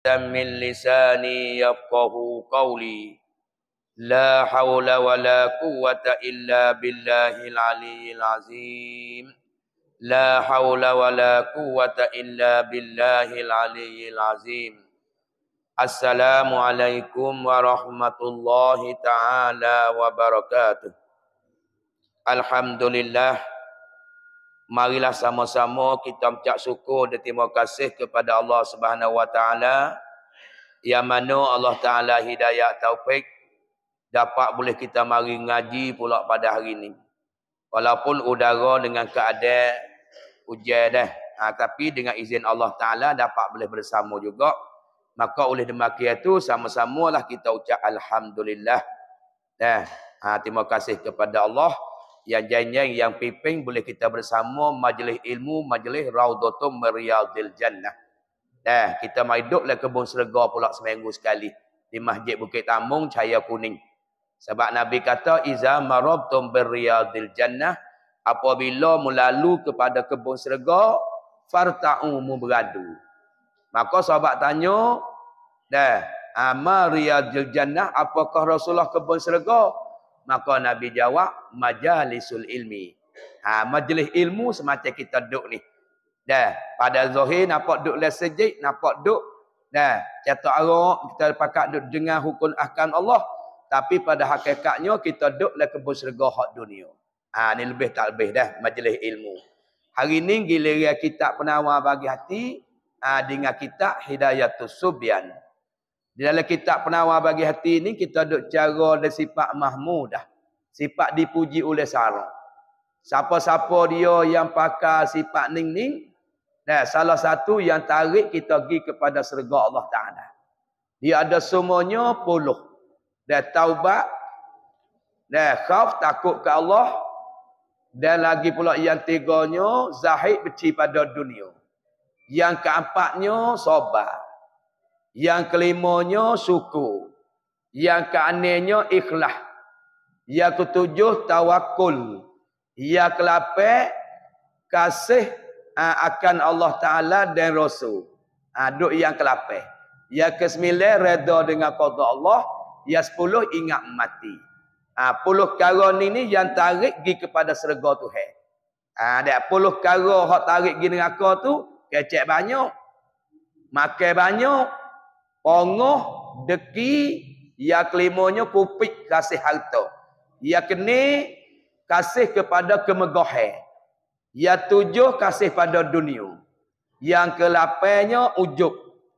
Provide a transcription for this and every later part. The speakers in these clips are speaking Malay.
dan min lisani yafqahu qawli La hawla wa la quwata illa billahil aliyyil azim La hawla wa la quwata illa billahil aliyyil azim Assalamualaikum warahmatullahi ta'ala wa barakatuh Alhamdulillah marilah sama-sama kita mencak syukur dan terima kasih kepada Allah Subhanahu Wa Taala yang mana Allah Taala hidayah taufik dapat boleh kita mari ngaji pula pada hari ini. Walaupun udara dengan keadaan hujan dah. Ha, tapi dengan izin Allah Ta'ala dapat boleh bersama juga. Maka oleh demikian itu sama-samalah kita ucap Alhamdulillah. Eh, ha, terima kasih kepada Allah yang jeng-jeng, yang pimpin boleh kita bersama majlis ilmu, majlis raudhatum meriadil jannah. Nah, kita mai duduklah kebun serga pula seminggu sekali. Di masjid Bukit Tamung, cahaya kuning. Sebab Nabi kata, Iza marabtum meriadil jannah. Apabila melalu kepada kebun serga, farta'umu beradu. Maka sahabat tanya, Dah amal ha, riadil jannah, apakah Rasulullah kebun serga? Maka Nabi jawab, majalisul ilmi. Ha, majlis ilmu semacam kita duduk ni. Dah, pada zuhir nampak duduk dalam sejik, nampak duduk. Dah, catat Allah, kita pakat duduk dengan hukum ahkam Allah. Tapi pada hakikatnya, kita duduk dalam kebun serga hak dunia. Ha, ni lebih tak lebih dah, majlis ilmu. Hari ni giliran kitab penawar bagi hati, ha, dengan kitab Hidayatul Subyan. Subyan. Di dalam kitab penawar bagi hati ini, kita duduk cara dari sifat mahmudah. Sifat dipuji oleh sarang. Siapa-siapa dia yang pakai sifat ning ning, nah, salah satu yang tarik kita pergi kepada serga Allah Ta'ala. Dia ada semuanya puluh. Dia taubat, Dia khauf takut ke Allah, dan lagi pula yang tiganya, zahid beci pada dunia. Yang keempatnya, sobat. Yang kelimanya suku. Yang keanehnya ikhlas. Yang ketujuh tawakul. Yang kelapa kasih akan Allah Ta'ala dan Rasul. Aduk yang kelapa. Yang kesembilan reda dengan kota Allah. Yang sepuluh ingat mati. Uh, puluh karun ini yang tarik pergi kepada serga Tuhan. Ada ha, puluh karo hak tarik gini aku tu kecek banyak makan banyak pongoh deki ya kelimonyo kupik kasih halto, ya kene kasih kepada kemegahan ya tujuh kasih pada dunia yang kelapanya ujub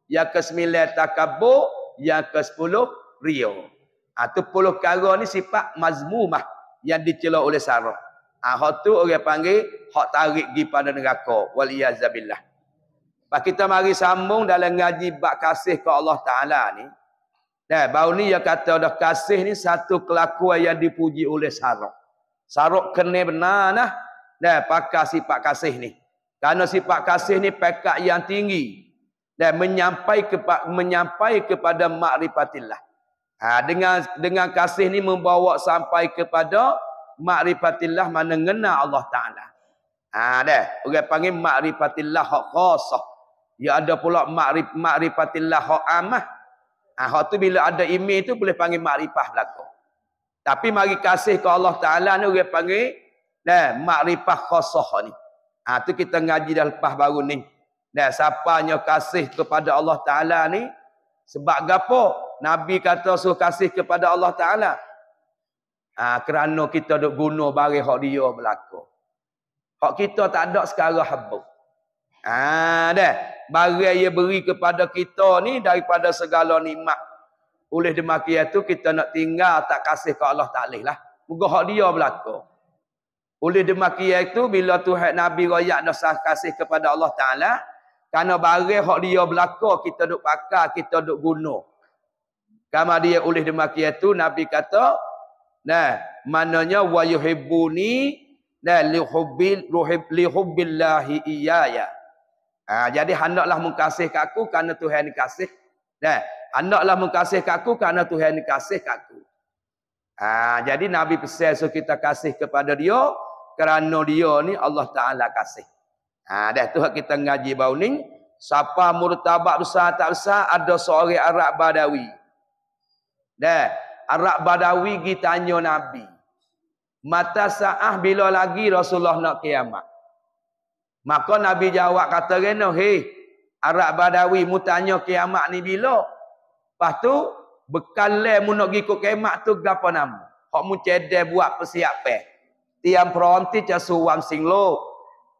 yang kesembilan takabur yang ke-10 rio atau ha, puluh kara ni sifat mazmumah yang dicela oleh sarah ah ha, tu orang panggil hak tarik di pada neraka wal iazabilah Pak kita mari sambung dalam ngaji bab kasih ke Allah Taala ni. Nah, bau ni dia kata dah kasih ni satu kelakuan yang dipuji oleh sarok. Sarok kena benar nah. Nah, pakai sifat kasih ni. Karena sifat kasih ni pekat yang tinggi. Dan menyampai kepada menyampai kepada makrifatillah. Ha, dengan dengan kasih ni membawa sampai kepada makrifatillah mana mengenal Allah Taala. Ha dah, orang panggil makrifatillah hak khasah. Dia ya, ada pula makrif makrifatillah amah. Ah ha, tu bila ada imi tu boleh panggil makrifah belaka. Tapi mari kasih ke Allah Taala ni orang panggil dah makrifah khassah ni. Ah ha, tu kita ngaji dah lepas baru ni. Dah siapanya kasih kepada Allah Taala ni sebab gapo? Nabi kata suruh kasih kepada Allah Taala. Ha, kerana kita duk guna barang hak dia belaka. Hak kita tak ada sekarang habuk. Ah ha, dah. Bagi yang beri kepada kita ni daripada segala nikmat. Oleh demikian tu kita nak tinggal tak kasih ke Allah tak Taala lah. Moga hak dia berlaku. Oleh demikian itu bila Tuhan Nabi royak dah kasih kepada Allah Taala, karena barang hak dia berlaku kita duk pakai, kita duk guna. Kama dia oleh demikian itu Nabi kata, nah, mananya wa yuhibbuni dan li hubbil li hubbillahi iyaya. Ha, jadi hendaklah mengkasih ke aku kerana Tuhan kasih. Nah, ha, hendaklah mengkasih ke aku kerana Tuhan kasih ke aku. Ha, jadi Nabi pesan so kita kasih kepada dia kerana dia ni Allah Taala kasih. Ha, dah tu kita ngaji bau ni. Siapa murtabak besar tak besar ada seorang Arab Badawi. Dah, Arab Badawi gitanya Nabi. Mata sa'ah bila lagi Rasulullah nak kiamat? Maka Nabi jawab kata kena, hei, Arab Badawi mu tanya kiamat ni bila? Lepas tu, leh mu nak ke kiamat tu, apa nama? Hak mu cedai buat persiapan. Tiang peronti casu wam sing lo.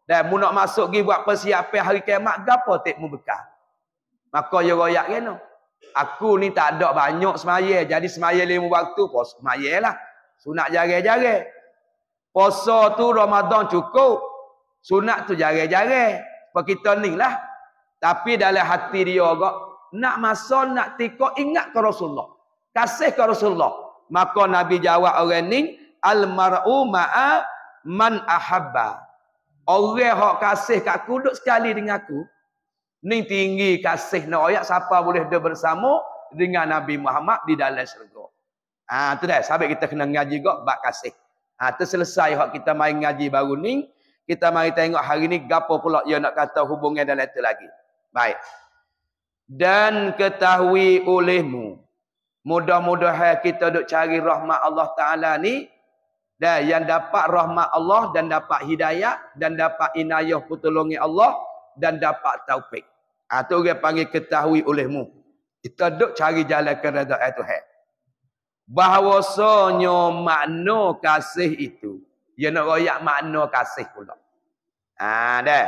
Dan mu nak masuk gi buat persiapan hari kiamat, apa tak mu bekal? Maka ya royak kena. Aku ni tak ada banyak semaya. Jadi semaya lima waktu, pos semaya lah. Sunak jari-jari. Poso tu Ramadan cukup. Sunat tu jare-jare. Sebab kita ni lah. Tapi dalam hati dia juga. Nak masa, nak tika, ingat ke Rasulullah. Kasih ke Rasulullah. Maka Nabi jawab orang ni. Al-mar'u ma'a man ahabba. Orang yang kasih kat aku, duduk sekali dengan aku. Ni tinggi kasih nak ayat siapa boleh dia bersama dengan Nabi Muhammad di dalam syurga. Ah ha, tu dah sahabat kita kena ngaji juga bab kasih. Ah ha, terselesai hak kita main ngaji baru ni. Kita mari tengok hari ni gapo pula dia nak kata hubungan dan itu lagi. Baik. Dan ketahui olehmu. Mudah-mudahan kita duk cari rahmat Allah Ta'ala ni. Dan yang dapat rahmat Allah dan dapat hidayah. Dan dapat inayah putulungi Allah. Dan dapat taufik. Itu ha, dia panggil ketahui olehmu. Kita duk cari jalan ke redha itu. Bahawasanya makna kasih itu. Dia ya, nak royak makna kasih pula. Ah ha, dah.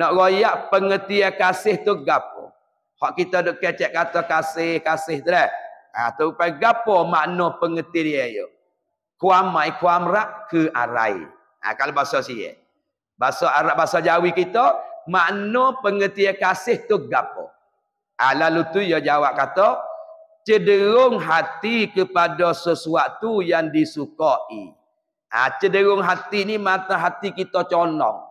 Nak royak pengertian kasih tu gapo? Hak kita dok kecek kata kasih, kasih tu dah. Ha, ah tu pai gapo makna pengertian dia yo. Kuamai kuamra ke arai. Ha, kalau bahasa si Bahasa Arab bahasa Jawi kita makna pengertian kasih tu gapo? Ah ha, lalu tu dia ya jawab kata cederung hati kepada sesuatu yang disukai. Ha, cederung hati ni mata hati kita condong.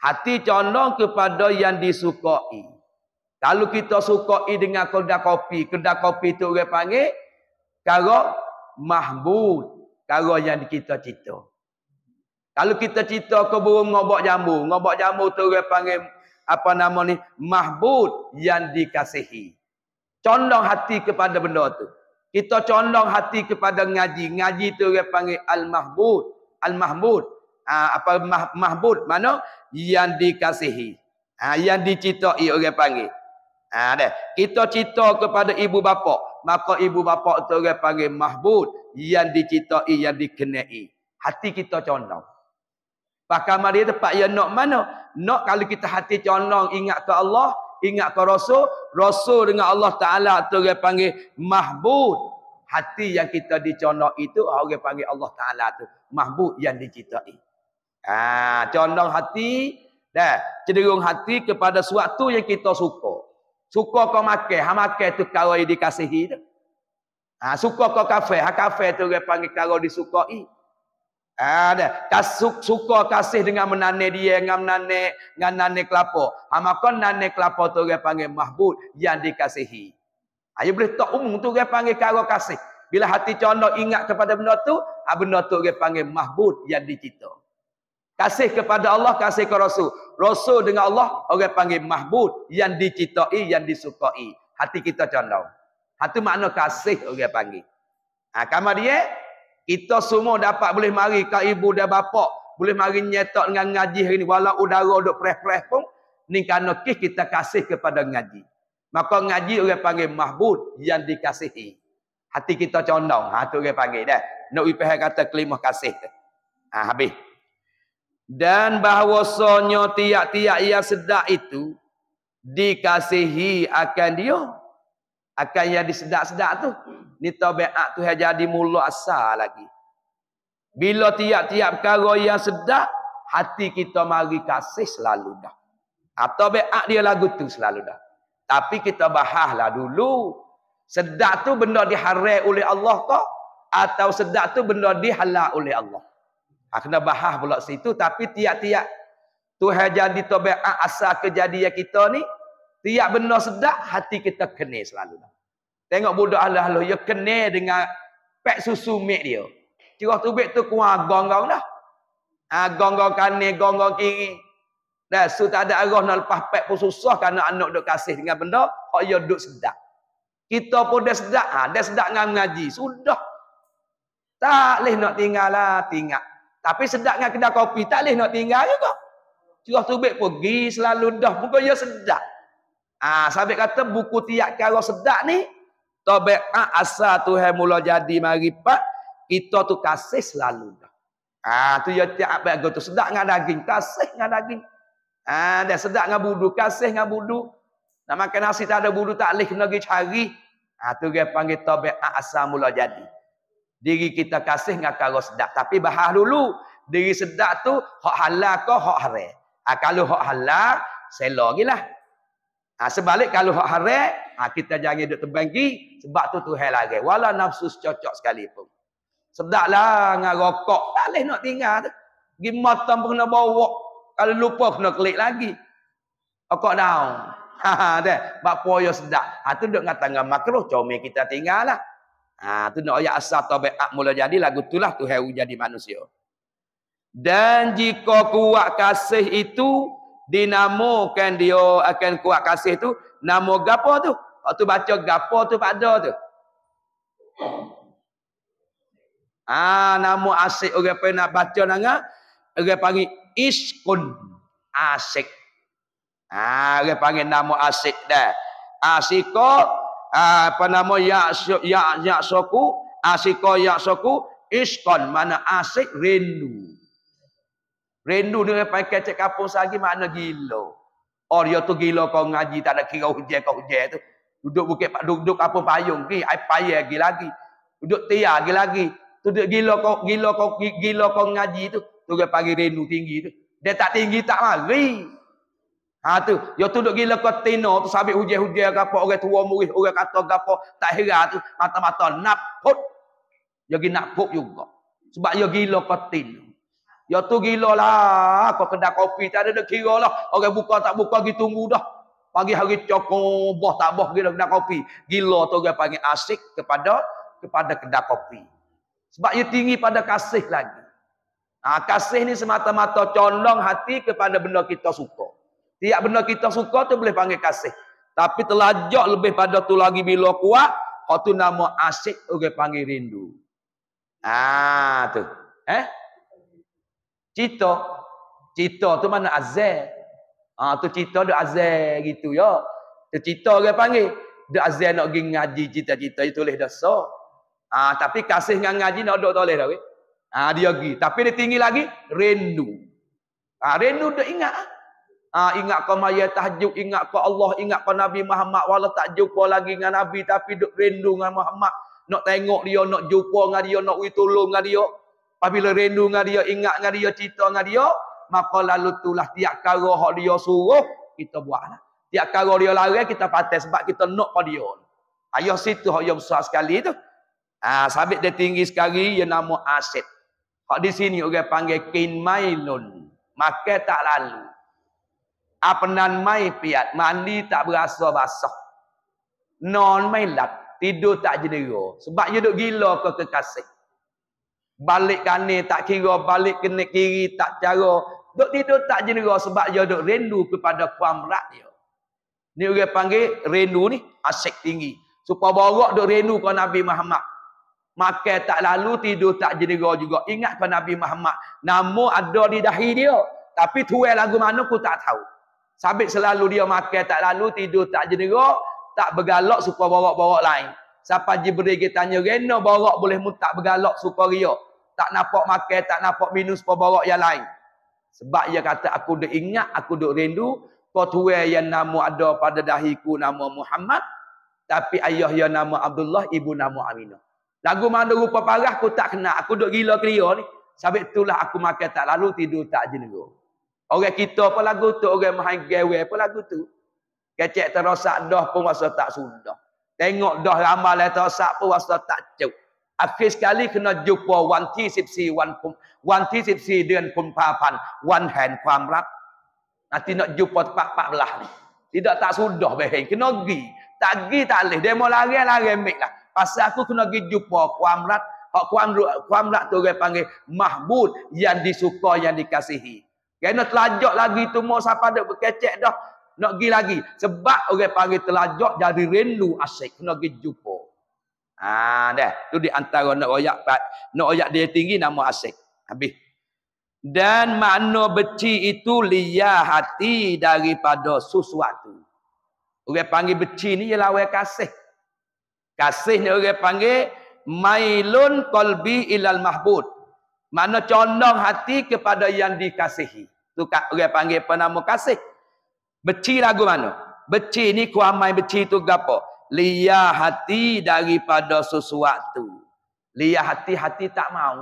Hati condong kepada yang disukai. Kalau kita sukai dengan kedai kopi, kedai kopi itu orang panggil kalau mahbud, kalau yang kita cita. Kalau kita cita ke burung ngobok jamu, ngobok jamu itu orang panggil apa nama ni? Mahbud yang dikasihi. Condong hati kepada benda tu. Kita condong hati kepada ngaji. Ngaji tu dia panggil Al-Mahbud. Al-Mahbud. Ha, apa mah, Mahbud? Mana? Yang dikasihi. Ha, yang dicitai orang panggil. Ha, dah. Kita cita kepada ibu bapa. Maka ibu bapa tu orang panggil Mahbud. Yang dicitai, yang dikenai. Hati kita condong. Pakar mari tempat yang nak mana? Nak kalau kita hati condong ingat ke Allah ingat ke rasul rasul dengan Allah taala tu dia panggil mahbud hati yang kita dicondok itu orang panggil Allah taala tu mahbud yang dicintai ah ha, condong hati dah cenderung hati kepada sesuatu yang kita suka suka kau makan ha makan tu kalau dikasihi tu ha, suka kau kafe ha kafe tu dia panggil kalau disukai Ah, ada kasuk suka kasih dengan menanek dia dengan menane dengan nane kelapa ha maka nane kelapa tu dia panggil mahbud yang dikasihi ayo ah, boleh tak umum tu dia panggil cara kasih bila hati condok ingat kepada benda tu ha benda tu dia panggil mahbud yang dicita kasih kepada Allah kasih ke rasul rasul dengan Allah orang panggil mahbud yang dicitai yang disukai hati kita condong hatu makna kasih orang panggil ha kama dia kita semua dapat boleh mari ke ibu dan bapa. Boleh mari nyetak dengan ngaji hari ini. Walau udara duduk pereh-pereh pun. Ini kerana kita kasih kepada ngaji. Maka ngaji orang panggil mahbud yang dikasihi. Hati kita condong. Ha, itu orang panggil dah. Nak IPH kata kelima kasih. Ha, habis. Dan bahwasanya tiak-tiak ia sedak itu. Dikasihi akan dia. Akan yang disedak-sedak tu ni taubat Tuhan jadi mula asal lagi bila tiap-tiap perkara yang sedap hati kita mari kasih selalu dah atau ha, be'ak dia lagu tu selalu dah. Tapi kita bahahlah dulu. Sedak tu benda diharai oleh Allah ke? Atau sedak tu benda dihalak oleh Allah? Ha, kena bahah pula situ. Tapi tiap-tiap. Tuhan jadi tobe'ak asal kejadian kita ni. Tiap benda sedak hati kita kena selalu dah. Tengok budak Allah lo, ia ya kena dengan pek susu mek dia. Cirah tubik tu kuah gonggong dah. Ha, gonggong kanan, gonggong kiri. Dah, so tak ada arah nak lepas pek pun susah kerana anak duk kasih dengan benda, kok ia ya duk sedap. Kita pun dah sedap, ha, dah sedap dengan mengaji. Sudah. Tak boleh nak tinggal lah, tinggal. Tapi sedap dengan kedai kopi, tak boleh nak tinggal juga. Cirah tubik pergi selalu dah, muka ia sedap. Ah, ha, sahabat kata buku tiak kalau sedap ni A ah, Asa tu Tuhan mula jadi mari pak kita tu kasih selalu dah. ah tu ya tiap apa aku tu sedak dengan daging, kasih dengan daging. Ah dah sedak dengan budu, kasih dengan budu. Nak makan nasi tak ada budu tak leh kena pergi cari. Ah tu dia panggil A ah, Asa mula jadi. Diri kita kasih dengan kalau sedak, tapi bahas dulu diri sedak tu hak halal ke hak haram. Ha, kalau hak halal, selo lah. Ah sebalik kalau hak haram, Ha, kita jangan duduk terbanggi. Sebab tu Tuhan lagi. Walau nafsu cocok sekali pun. Sedaklah dengan rokok. Tak boleh nak tinggal tu. Pergi matang pun kena bawa. Kalau lupa kena klik lagi. Rokok down. Ha, ha, dah. Bak poyo sedap. Ha, tu duduk dengan tangan makro. Comel kita tinggal lah. Ha, tu nak ayat asal tabiat mula jadi. Lagu tu lah Tuhan jadi manusia. Dan jika kuat kasih itu dinamakan dia akan kuat kasih tu nama gapo tu waktu baca gapo tu pak tu ah nama asik orang pernah nak baca nanga orang panggil iskun asik ah orang panggil nama asik dah asiko ha, ah, apa nama ya ya ya soku asiko ya soku iskun mana asik rindu rendu dengan pakai cek kapung sagi makna gila. Oh dia tu gila kau ngaji tak ada kira hujan kau hujah tu. Duduk bukit pak duduk apa payung ki, ay payah lagi lagi. Duduk tiar lagi lagi. tu Duduk gila kau gila kau gila kau ngaji tu, tu dia panggil rendu tinggi tu. Dia tak tinggi tak mari. Ha tu, dia tu duduk gila kau tino tu sabik hujah hujan gapo orang tua murih orang kata gapo tak hera tu mata-mata nak naput. Dia nak naput juga. Sebab dia gila kau tino. Ya tu gila lah. Kau kena kopi tak ada dah kira lah. Orang buka tak buka pergi tunggu dah. Pagi hari cokong. Boh tak boh gila kena kopi. Gila tu orang panggil asik kepada kepada kena kopi. Sebab ia tinggi pada kasih lagi. Nah, ha, kasih ni semata-mata condong hati kepada benda kita suka. Tiap benda kita suka tu boleh panggil kasih. Tapi telajak lebih pada tu lagi bila kuat. Kau tu nama asik orang panggil rindu. Ah tu. Eh? Cita. Cita tu mana azal. Ha, ah, tu cita dia azal gitu ya. Tu cita dia panggil. Dia azal nak pergi ngaji cita-cita. Dia tulis dosa. Ha, tapi kasih dengan ngaji nak duduk tulis dah. Ha, dia pergi. Tapi dia tinggi lagi. rendu, Ha, rendu dia ingat. Ha, ingat kau maya tahjub. Ingat kau Allah. Ingat kau Nabi Muhammad. Walau tak jumpa lagi dengan Nabi. Tapi duduk rindu dengan Muhammad. Nak tengok dia. Nak jumpa dengan dia. Nak beri tolong dengan dia. Apabila rindu dengan dia, ingat dengan dia, cerita dengan dia, maka lalu itulah tiap kara hak dia suruh kita buatlah. Tiap kara dia lari kita patah sebab kita nak pada dia. Ayah situ hak yang besar sekali tu. Ah, ha, sabit dia tinggi sekali yang nama Asid. Kalau di sini orang panggil Kin Mailun. Makan tak lalu. Apenan mai piat, mandi tak berasa basah. Non mailat, tidur tak jenera. Sebab dia duk gila ke kekasih balik kanan tak kira balik kena kiri tak cara duk tidur tak jenera sebab dia duk rindu kepada kuam dia. ni orang panggil rindu ni asyik tinggi supaya borok duk rindu kepada Nabi Muhammad makan tak lalu tidur tak jenera juga ingat kepada Nabi Muhammad nama ada di dahi dia tapi tuai lagu mana aku tak tahu sabit selalu dia makan tak lalu tidur tak jenera tak bergalak supaya borok-borok lain Siapa Jibril kita tanya, Rena borok boleh muntak bergalak suka ria. Tak nampak makan, tak nampak minum sepuluh borok yang lain. Sebab ia kata, aku duk ingat, aku duk rindu. Kau tuai yang nama ada pada dahiku nama Muhammad. Tapi ayah yang nama Abdullah, ibu nama Aminah. Lagu mana rupa parah, aku tak kenal. Aku duk gila kria ni. Sampai itulah aku makan tak lalu, tidur tak jenis. Orang kita apa lagu tu? Orang main gawai apa lagu tu? Kecek terosak dah pun masa tak sudah. Tengok dah ramal lah itu sak pun rasa tak cuk. Akhir sekali kena jumpa wan ti sipsi wan kum wan ti sipsi dengan kum papan wan hen kuam rap. Nanti nak jumpa pak pak belah ni. Tidak tak sudah behen. Kena gi. Tak gi tak leh. Dia mau lari lari mik lah. Pasal aku kena gi jumpa kuam rap. Hak kuam kuam tu orang panggil mahbud yang disuka yang dikasihi. Kena telajak lagi tu mau siapa dak bekecek dah nak pergi lagi sebab orang panggil telajak jadi rindu asyik kena pergi jumpa ha dah tu di antara nak royak nak oyak dia tinggi nama asyik habis dan makna beci itu liya hati daripada susuati. orang panggil beci ni ialah orang kasih kasih ni orang panggil mailun kolbi ilal mahbud mana condong hati kepada yang dikasihi tu orang panggil apa nama kasih Beci lagu mana? Beci ni ku amai beci tu gapo? Lia hati daripada sesuatu. Lia hati hati tak mau.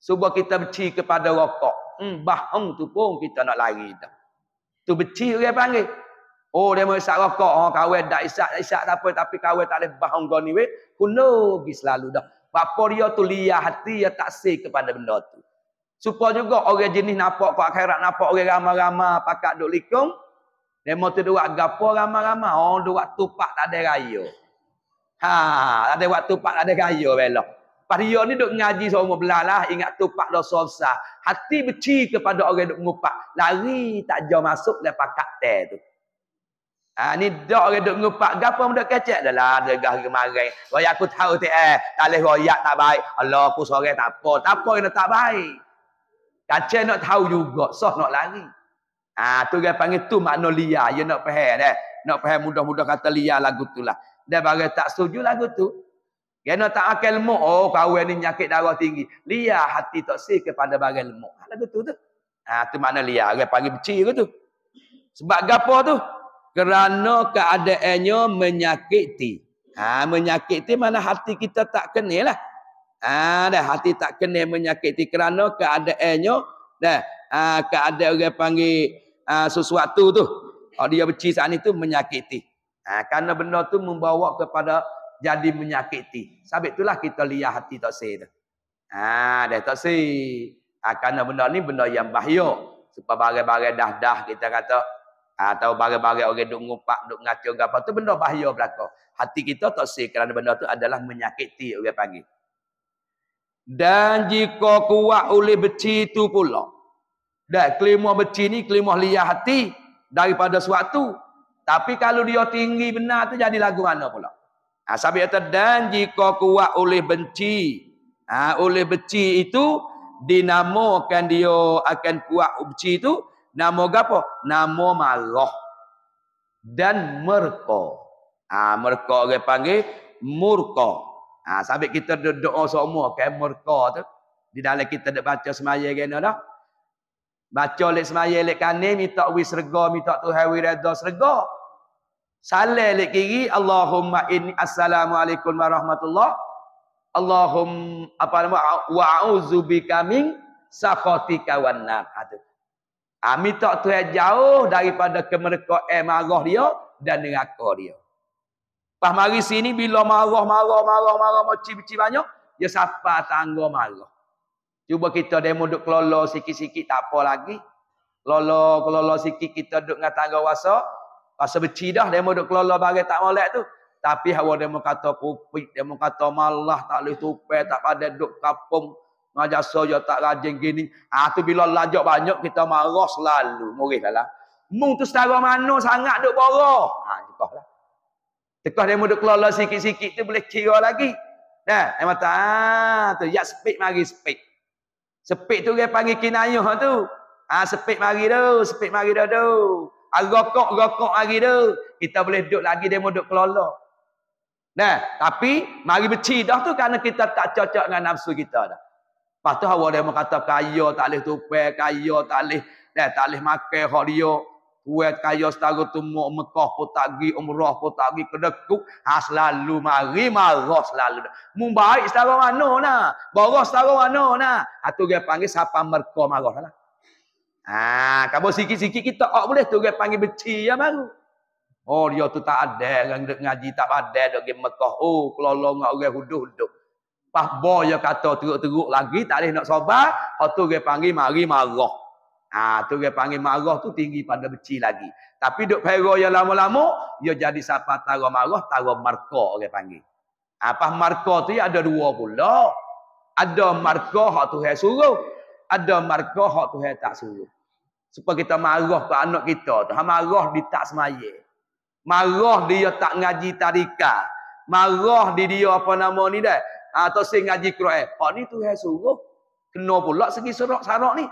Subuh kita beci kepada rokok. Hmm, bahong tu pun kita nak lari dah. Tu beci orang panggil. Oh dia mau isak rokok. Oh kawai dah isak, isak tak apa. Tapi kawai tak boleh bahong kau ni Kuno lagi selalu dah. Apa dia tu lia hati yang tak say kepada benda tu. Supaya juga orang jenis nampak kat akhirat nampak orang ramai-ramai pakak duk likung. Demo tu duk gapo ramai-ramai, oh duk waktu pak tak ada raya. Ha, tak ada waktu pak tak ada raya bela. Pas dia ni duk ngaji seorang belalah ingat tupak dah sosa. Hati beci kepada orang duk ngupak. Lari tak jauh masuk dia pakak teh tu. Ha, ni dok orang duk ngupak. gapo muda duk kecek dah lah. Dia gah kemarin. Raya aku tahu tak eh. Tak boleh tak baik. Allah aku sore tak apa. Tak apa yang tak baik. Kacau nak tahu juga. Soh nak lari. Ah tu dia panggil tu makna liya. Dia nak faham dah. Eh? Nak faham mudah-mudah kata liya lagu tu lah. Dia bagi tak setuju lagu tu. nak tak akal ilmu. Oh kawan ni nyakit darah tinggi. Liya hati tak sih kepada bagi ilmu. Ha, lagu tu tu. Ah tu makna liya. Dia panggil beci ke tu. Sebab gapo tu? Kerana keadaannya menyakiti. Ah menyakiti mana hati kita tak kenilah. Ah dah hati tak kena menyakiti kerana keadaannya dah ah keadaan orang panggil ah sesuatu tu ah, dia benci saat ni menyakiti. Ah kerana benda tu membawa kepada jadi menyakiti. Sabit itulah kita lihat hati tak sihat. Ah dah tak sihat. Ah kerana benda ni benda yang bahaya. Sebab barang-barang dah-dah kita kata ah, atau barang-barang orang duk ngumpat, duk ngacau apa tu benda bahaya berlaku. Hati kita tak sihat kerana benda tu adalah menyakiti orang panggil. Dan jika kuat oleh beci itu pula. Dan kelima beci ini kelima liah hati daripada suatu. Tapi kalau dia tinggi benar tu jadi lagu mana pula. Ha, sambil kata, dan jika kuat oleh benci. Ha, oleh beci itu dinamakan dia akan kuat beci itu. Nama apa? Nama maloh. Dan merkoh. Ha, merkoh dia panggil murkoh. Ha, sambil kita doa semua ke murka tu. Di dalam kita dah baca semaya kena dah. Baca lek semaya lek kanin. Minta wi serga. Minta tu hawi redha serga. Salih lek kiri. Allahumma inni assalamualaikum warahmatullahi. Allahumma apa nama. Wa'uzu bikamin sakotika wannar. Itu. Ha, ha, minta tu yang jauh daripada kemerka emarah eh, dia dan neraka dia. Pas mari sini bila marah marah marah marah moci-moci banyak, dia siapa tangga marah. Cuba kita demo duk kelola sikit-sikit tak apa lagi. Kelola kelola sikit kita duk dengan tangga wasa. Rasa beci dah demo duk kelola barang tak molek tu. Tapi hawa demo kata kupit, demo kata malah tak leh tupai, tak pada duk kampung. Ngajak saja tak rajin gini. Ha, tu bila lajak banyak kita marah selalu. Murih lah lah. Mung tu setara mana sangat duk borah. Ha, jukah lah. Tekah dia mudah keluar sikit-sikit tu boleh kira lagi. Nah, dia kata, ah, tu, ya sepik mari sepik. Sepik tu dia panggil kinayah tu. Ah, sepik mari tu, sepik mari tu. tu. Ah, gokok rokok mari tu. Kita boleh duduk lagi dia mudah keluar. Nah, tapi mari beci dah tu kerana kita tak cocok dengan nafsu kita dah. Lepas tu orang kata kaya tak boleh tupai, kaya tak boleh, nah, tak boleh makan hak dia. Kuat kaya setara tu mok mekoh pun tak pergi, umrah pun tak pergi, kedekuk. Ha selalu mari, marah selalu. Membaik setara mana lah. Baru setara mana lah. Ha tu dia panggil siapa merka marah lah. Ha, kamu sikit-sikit kita ok boleh tu dia panggil beci ya baru. Oh dia tu tak ada orang duk ngaji tak ada duk pergi Mekah. Oh kelolo ngak orang huduh-huduh. Pas bo kata teruk-teruk lagi tak leh nak sabar, hatu dia panggil mari marah. Ha, tu dia panggil marah tu tinggi pada beci lagi. Tapi duk pera yang lama-lama, dia jadi siapa tarah marah, tarah marka dia panggil. Apa ha, marka tu ya ada dua pula. Ada marka hak tu yang suruh. Ada marka hak tu yang tak suruh. Supaya kita marah ke anak kita tu. Ha, marah di tak semaya. Marah dia tak ngaji tarika. Marah di dia apa nama ni dah. Ha, atau si ngaji kru'ah. Hak ni tu yang suruh. Kena pula segi serak-sarak ni.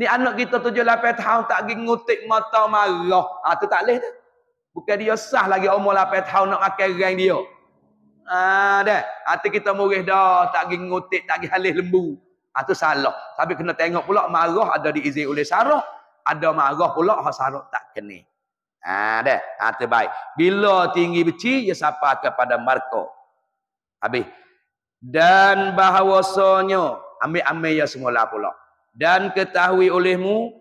Ni anak kita tujuh lapan tahun tak pergi ngutip mata marah. Ha, tu tak boleh tu. Bukan dia sah lagi umur lapan tahun nak makan rang dia. Ha, dah. Hati ah, kita murih dah. Tak pergi ngutip, tak pergi halih lembu. Ha, tu salah. Tapi kena tengok pula marah ada diizin oleh sarah. Ada marah pula ha, sarah tak kena. Ha, dah. Ha, tu baik. Bila tinggi beci, ia sapa kepada Marco. Habis. Dan bahawasanya. Ambil-ambil ya semula pula dan ketahui olehmu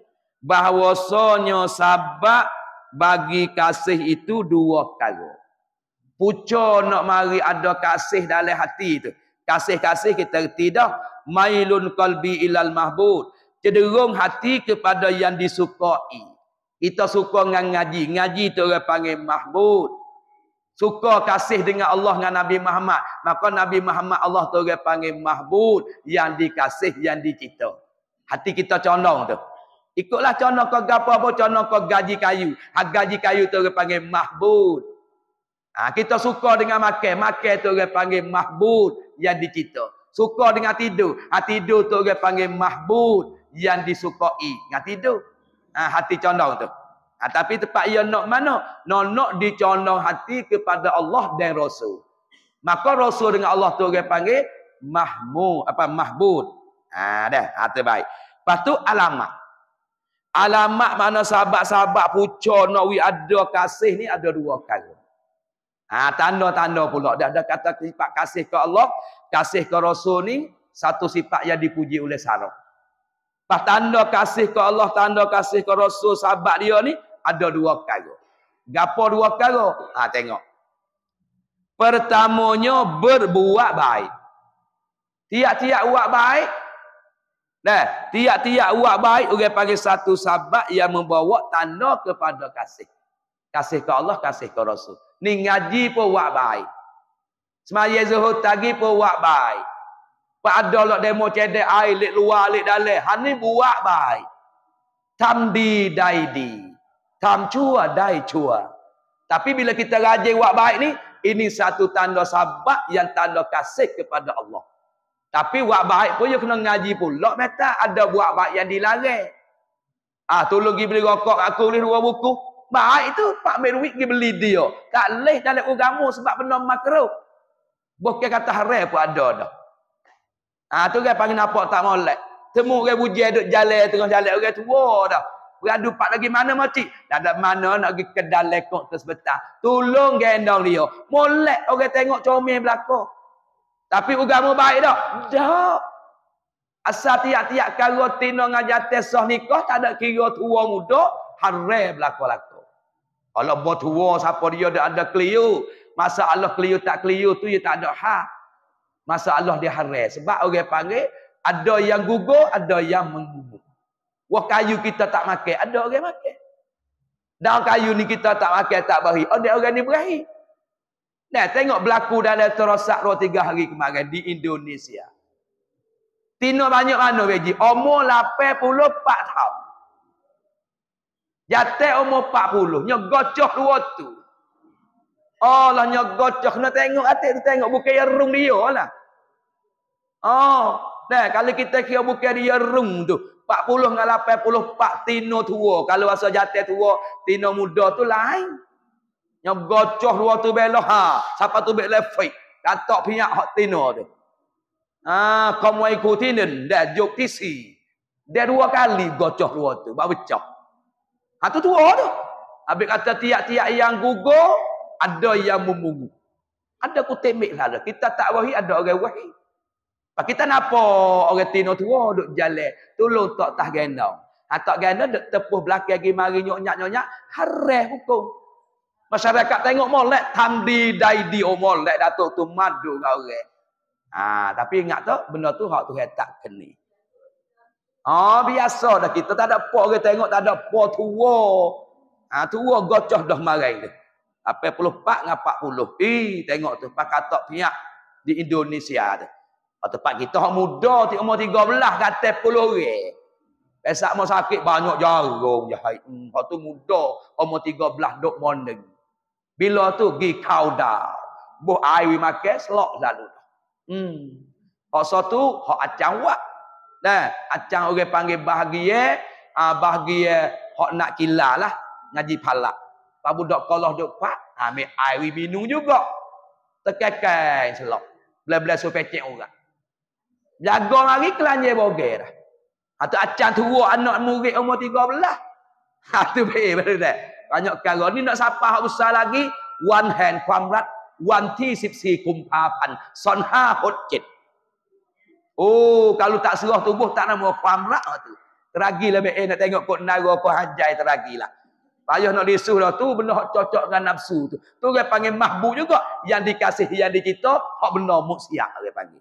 bahwasanya sabak bagi kasih itu dua kali. Puca nak mari ada kasih dalam hati itu. Kasih-kasih kita tidak mailun kalbi ilal mahbud. Cederung hati kepada yang disukai. Kita suka dengan ngaji. Ngaji itu orang panggil mahbud. Suka kasih dengan Allah dengan Nabi Muhammad. Maka Nabi Muhammad Allah itu orang panggil mahbud. Yang dikasih, yang dicintai. Hati kita condong tu. Ikutlah condong kau gapo apa condong kau gaji kayu. Hak gaji kayu tu orang panggil mahbud. Ha, kita suka dengan makan, makan tu orang panggil mahbud yang dicita. Suka dengan tidur, ha, tidur tu orang panggil mahbud yang disukai dengan tidur. Ha, hati condong tu. Ha, tapi tempat ia nak mana? Nak nak dicondong hati kepada Allah dan Rasul. Maka Rasul dengan Allah tu orang panggil mahmud, apa mahbud. Ah dah, ha, terbaik. Lepas tu alamat. Alamat mana sahabat-sahabat puca nak wi ada kasih ni ada dua kali. Ah ha, tanda-tanda pula dah ada kata sifat kasih ke Allah, kasih ke Rasul ni satu sifat yang dipuji oleh sahabat. Lepas tanda kasih ke Allah, tanda kasih ke Rasul sahabat dia ni ada dua kali. Gapo dua kali? Ha, tengok. Pertamanya berbuat baik. Tiap-tiap buat baik, Nah, tiap-tiap buat baik orang panggil satu sahabat yang membawa tanda kepada kasih. Kasih ke Allah, kasih ke Rasul. Ni ngaji pun buat baik. Semaya Zuhur tadi pun buat baik. Pak ada lah demo cedek air, lik luar, lik dalek. Han ni buat baik. Tam di dai di. Tam cua dai cua. Tapi bila kita rajin buat baik ni, ini satu tanda sahabat yang tanda kasih kepada Allah. Tapi buat baik pun dia kena ngaji pula. Mata ada buat baik yang dilarang. Ah ha, tolong beli rokok aku beli dua buku. Baik tu Pak Merwik pergi beli dia. Tak leh dalam agama sebab benda makro. Bukan kata haram pun ada dah. Ah ha, tu kan panggil apa tak molek. Temu orang bujang duk jalan tengah jalan orang tua dah. Beradu pak lagi mana mati? Dah ada mana nak pergi kedai lekok tersebetah. Tolong gendong dia. Molek orang tengok comel belakang. Tapi agama baik tak? Tak. Asal tiap-tiap kalau tina ngajar tesah nikah, tak ada kira tua muda, haram berlaku-laku. Kalau buat tua, siapa dia dah ada keliru. Masa Allah keliru tak keliru tu, dia ya tak ada hak. Masa Allah dia haram. Sebab orang panggil, ada yang gugur, ada yang menggugur. Wah kayu kita tak makan, ada orang makan. Dan kayu ni kita tak makan, tak beri. Ada oh, orang ni berahir. Dah tengok berlaku dalam terosak roh tiga hari kemarin di Indonesia. Tino banyak mana beji? Umur 84 tahun. Jatuh umur 40, nya gocoh dua tu. Allah nya gocoh nak tengok atik tu tengok bukan yang rung dia lah. Oh, nah, kalau kita kira bukan dia rung tu. 40 dengan 80 Pak Tino tua. Kalau asal jatuh tua, Tino muda tu lain. Lah, yang gocoh luar tu belah. Ha. sapa tu belah fake. Datuk pihak hak tina tu. Ha, kamu ikut tina. Dah jok tisi. Dah dua kali gocoh luar tu. Bapak pecah. Ha tu tua tu. Habis kata tiap-tiap yang gugur. Ada yang memungu. Ada ku temik lah. Kita tak wahi ada orang wahi. Pak kita napa orang tino tina tua duk jalan. Tolong tak tah gendong. Ha tak gendong duk tepuh belakang pergi mari nyok nyak nyok hukum. Masyarakat tengok molek tandi di o molek datuk tu madu ngau orang. Ha, tapi ingat tu, benda tu hak Tuhan tak kena. Oh biasa dah kita tak ada apa orang tengok tak ada apa tua. Ha tua gocoh dah marai dia. Apa puluh pak ngah puluh. Eh tengok tu pak katok piak di Indonesia tu. atau ha, tempat kita hak muda ti umur 13 kat 10 orang. Pesak mau sakit banyak jarum jahit. Hmm, hak tu muda umur 13 dok mondeng. Bila tu gi kau dah. Bu air we make slot lalu. Hmm. Hak satu hak acang wak. Nah, acang orang panggil bahagia, ah bahagia hak nak kilah lah ngaji palak. Pak budak kolah duk pak, ah, ambil air we minum juga. Tekekai slot. Bela-bela sopecek orang. Jaga mari kelanje boger. Atau acang tua anak murid umur 13. Ha ah, tu baik baru dah banyak perkara ni nak siapa hak usah lagi one hand kuam rat wan ti 14 kumpah pan son ha hot jit. oh kalau tak serah tubuh tak nama kuam rat lah tu teragilah eh nak tengok kot nara kot hajai teragilah payah nak lisuh lah tu benda hak cocok dengan nafsu tu tu dia panggil mahbu juga yang dikasih yang dicita hak benda muksiat dia panggil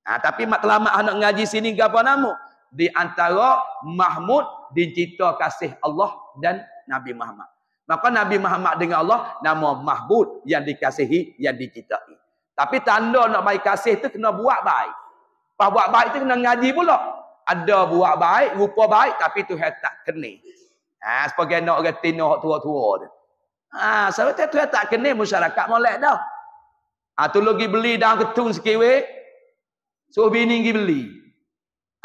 Ha, tapi mak telamat anak ngaji sini gapo namo? Di antara Mahmud dicita kasih Allah dan Nabi Muhammad. Maka Nabi Muhammad dengan Allah nama Mahbud yang dikasihi, yang dicintai. Tapi tanda nak baik kasih tu kena buat baik. Pas buat baik tu kena ngaji pula. Ada buat baik, rupa baik tapi tu tak kena. Ha, sebagai nak orang tina hak tua-tua tu. Ha, sebab tu tak kena masyarakat molek dah. Ha, tu lagi beli daun ketung sikit weh. So bini pergi beli.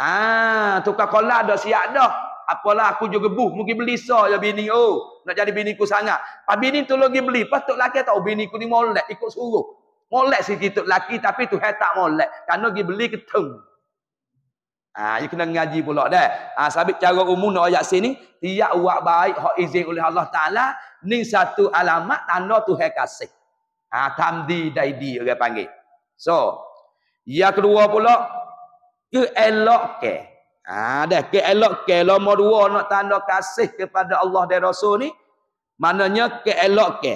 Ah, ha, tukar kolak dah siap dah. Apalah aku juga buh, mungkin beli sah ya bini. Oh, nak jadi bini ku sangat. Pak bini tu lagi beli. Pas tok laki tahu bini ku ni molek ikut suruh. Molek sikit tok laki tapi tu hai tak molek. Karena gi beli ketung. Ah, ha, you kena ngaji pula dah. Ah, ha, sabit cara umum nak ayat sini, Ia buat baik hak izin oleh Allah Taala, ni satu alamat tanda Tuhan kasih. Ah, ha, tamdi daidi orang panggil. So, yang kedua pula, ke elok ke. Okay. Ada ha, keelok ke nomor dua nak tanda kasih kepada Allah dan Rasul ni. Maknanya keelok ke.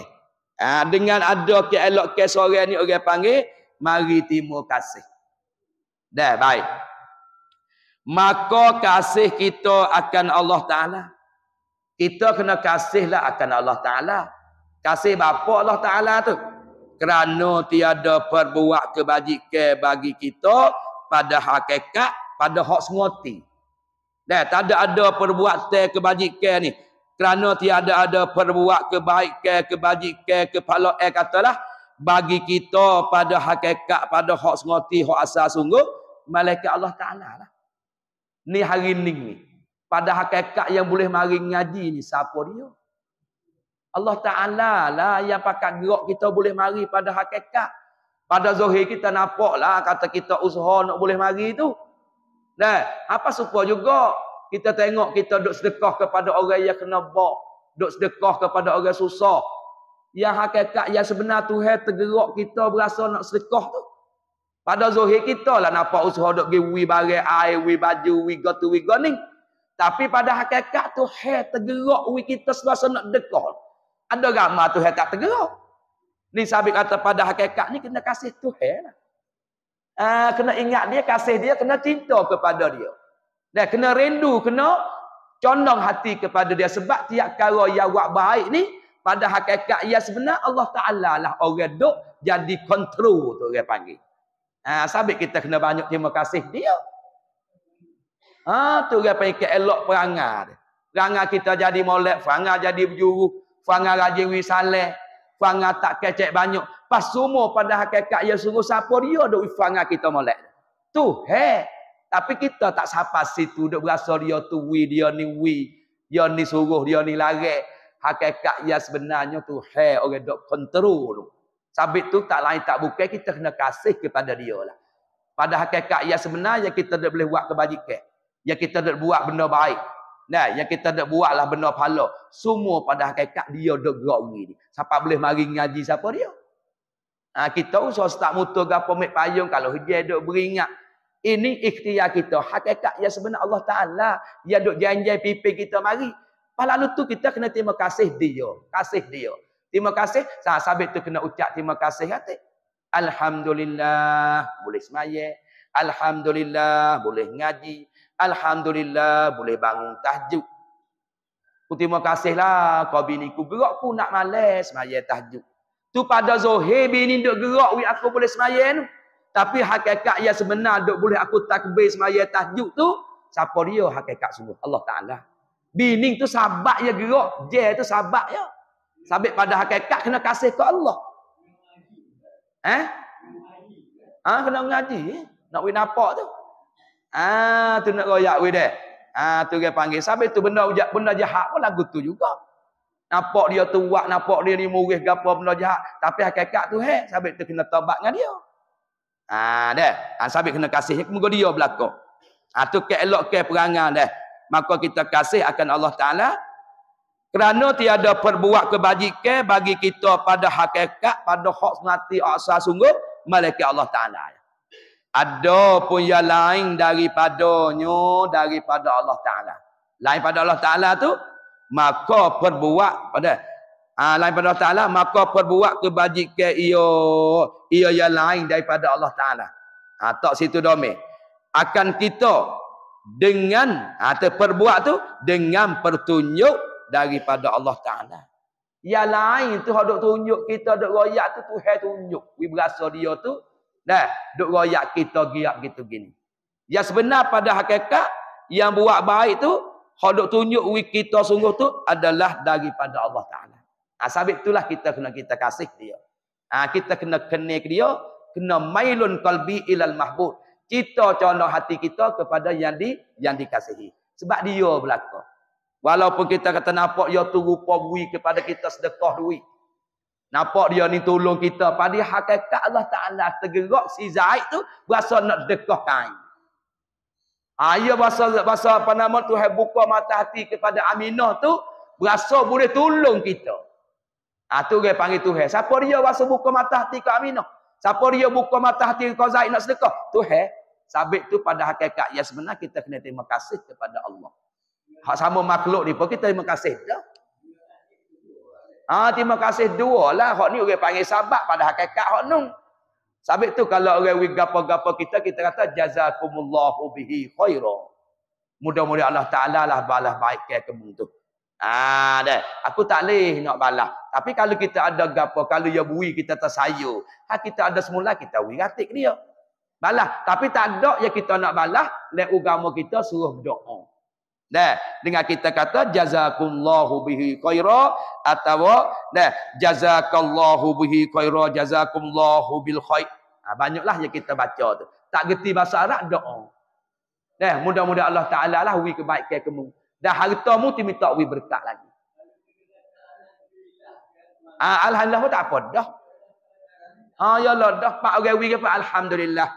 Ha, dengan ada keelok ke seorang ni orang panggil. Mari timur kasih. Dah baik. Maka kasih kita akan Allah Ta'ala. Kita kena kasihlah akan Allah Ta'ala. Kasih bapa Allah Ta'ala tu. Kerana tiada perbuat kebajikan bagi kita. Pada hakikat pada hak senguati. Dah, tak ada ada perbuatan kebajikan ni. Kerana tiada ada perbuat kebaikan, kebajikan kepala eh katalah bagi kita pada hakikat pada hak senguati, hak asal sungguh malaikat Allah Taala lah. Ni hari ni ni. Pada hakikat yang boleh mari ngaji ni siapa dia? Allah Ta'ala lah yang pakat gerak kita boleh mari pada hakikat. Pada zuhir kita nampak lah kata kita usaha nak boleh mari tu. Dan, apa supaya juga kita tengok kita duk sedekah kepada orang yang kena bak, duk sedekah kepada orang susah. Yang hakikat yang sebenar Tuhan tergerak kita berasa nak sedekah tu. Pada zahir kita lah nampak usaha duk pergi wi barang air, wi baju, wi got wi got ni. Tapi pada hakikat tu he tergerak wi kita semasa nak dekah. Ada ramah tu he tak tergerak. Ni sabik kata pada hakikat ni kena kasih Tuhan lah. Ah, kena ingat dia, kasih dia, kena cinta kepada dia. Dan kena rindu, kena condong hati kepada dia. Sebab tiap kala yang buat baik ni, pada hakikat yang sebenar, Allah Ta'ala lah orang duk jadi kontrol tu orang panggil. Ha, sabit kita kena banyak terima kasih dia. Ha, tu orang panggil keelok perangai dia. Perangai kita jadi molek, perangai jadi berjuru, perangai rajin wisalek, fangah tak kecek banyak. Pas semua pada hakikat yang sungguh siapa dia duk fangah kita molek. Tu he. Tapi kita tak sapa situ duk berasa dia tu wi dia ni wi. Dia ni suruh dia ni larang. Hakikat yang sebenarnya tu he orang duk kontrol tu. Sabit tu tak lain tak bukan kita kena kasih kepada dia lah. Pada hakikat yang sebenarnya kita tak boleh buat kebajikan. Yang kita tak buat benda baik. Nah, yang kita nak buat lah benda pahala. Semua pada hakikat dia dok gerak ni. Siapa boleh mari ngaji siapa dia? Ha, kita usah start mutu ke apa mik payung kalau dia dok beringat. Ini ikhtiar kita. Hakikat yang sebenar Allah Taala dia dok janji pipi kita mari. Palalu tu kita kena terima kasih dia. Kasih dia. Terima kasih. Sahabat tu kena ucap terima kasih hati. Alhamdulillah. Boleh semaya. Alhamdulillah. Boleh ngaji. Alhamdulillah boleh bangun tahajud. Ku terima kasihlah kau bini ku gerak pun nak malas sembahyang tahajud. Tu pada zuhur bini duk gerak wi aku boleh sembahyang tapi hakikat yang sebenar duk boleh aku takbir sembahyang tahajud tu siapa dia hakikat sungguh Allah Taala. Bini tu sabak ya gerak, Dia tu sabak ya. Sabik pada hakikat kena kasih ke Allah. Eh? Ha? kena mengaji eh? nak wi napak tu. Ah tu nak royak we deh. Ah tu dia panggil. Sampai tu benda ujak benda jahat pun lagu tu juga. Nampak dia tu wak, nampak dia ni murih gapo benda jahat, tapi hakikat tu he, sampai tu kena taubat dengan dia. Ah deh. Ah sampai kena kasih kepada dia belako. Ah tu ke elok ke perangan deh. Maka kita kasih akan Allah Taala kerana tiada perbuat kebajikan bagi kita pada hakikat pada hak semati asal sungguh malaikat Allah Taala ada pun yang lain daripadanya daripada Allah Taala lain pada Allah Taala tu maka perbuat pada ha, lain pada Allah Taala maka perbuat kebajikan ia ia yang lain daripada Allah Taala ha, tak situ domain akan kita dengan atau ha, perbuat tu dengan pertunjuk daripada Allah Taala. Yang lain tu hak tunjuk kita dok royak tu Tuhan tunjuk. Wi berasa dia tu Dah, duk royak kita giak gitu gini. Yang sebenar pada hakikat yang buat baik tu, hak duk tunjuk wik kita sungguh tu adalah daripada Allah Taala. Ha, sebab itulah kita kena kita kasih dia. Ha, kita kena kenal ke dia, kena mailun qalbi ilal mahbub. Kita condong hati kita kepada yang di yang dikasihi. Sebab dia belaka. Walaupun kita kata nampak dia tu rupa bui kepada kita sedekah duit. Nampak dia ni tolong kita. Pada hakikat Allah Ta'ala tergerak si Zaid tu. Berasa nak dekoh kain. Ha, ia ya berasa, berasa apa nama tu. Buka mata hati kepada Aminah tu. Berasa boleh tolong kita. Ha, tu dia panggil Tuhan. Siapa dia berasa buka mata hati ke Aminah? Siapa dia buka mata hati ke Zaid nak sedekah? Tuhan. Sabit tu pada hakikat. Ya sebenarnya kita kena terima kasih kepada Allah. Hak sama makhluk ni pun kita terima kasih. Dah. Ha, terima kasih dua lah. Hak ni orang panggil sahabat pada hakikat hak ni. Sabit tu kalau orang wi gapa gapo kita kita kata jazakumullahu bihi khaira. Mudah-mudahan Allah Taala lah balas baik ke kamu tu. Ah dah, aku tak leh nak balas. Tapi kalau kita ada gapo, kalau ya bui kita tersayur, ha kita ada semula kita wi ratik dia. Balas, tapi tak ada yang kita nak balas, lek ugamo kita suruh doa. Nah, dengan kita kata jazakumullahu bihi khaira atau nah jazakallahu bihi khaira jazakumullahu bil khair. Ha, banyaklah yang kita baca tu. Tak geti bahasa Arab doa. Nah, mudah-mudahan Allah Taala lah wi kebaikan kamu. Dan hartamu diminta wi berkat lagi. Ha, alhamdulillah tak apa dah. Ha ya Allah dah pak orang wi alhamdulillah.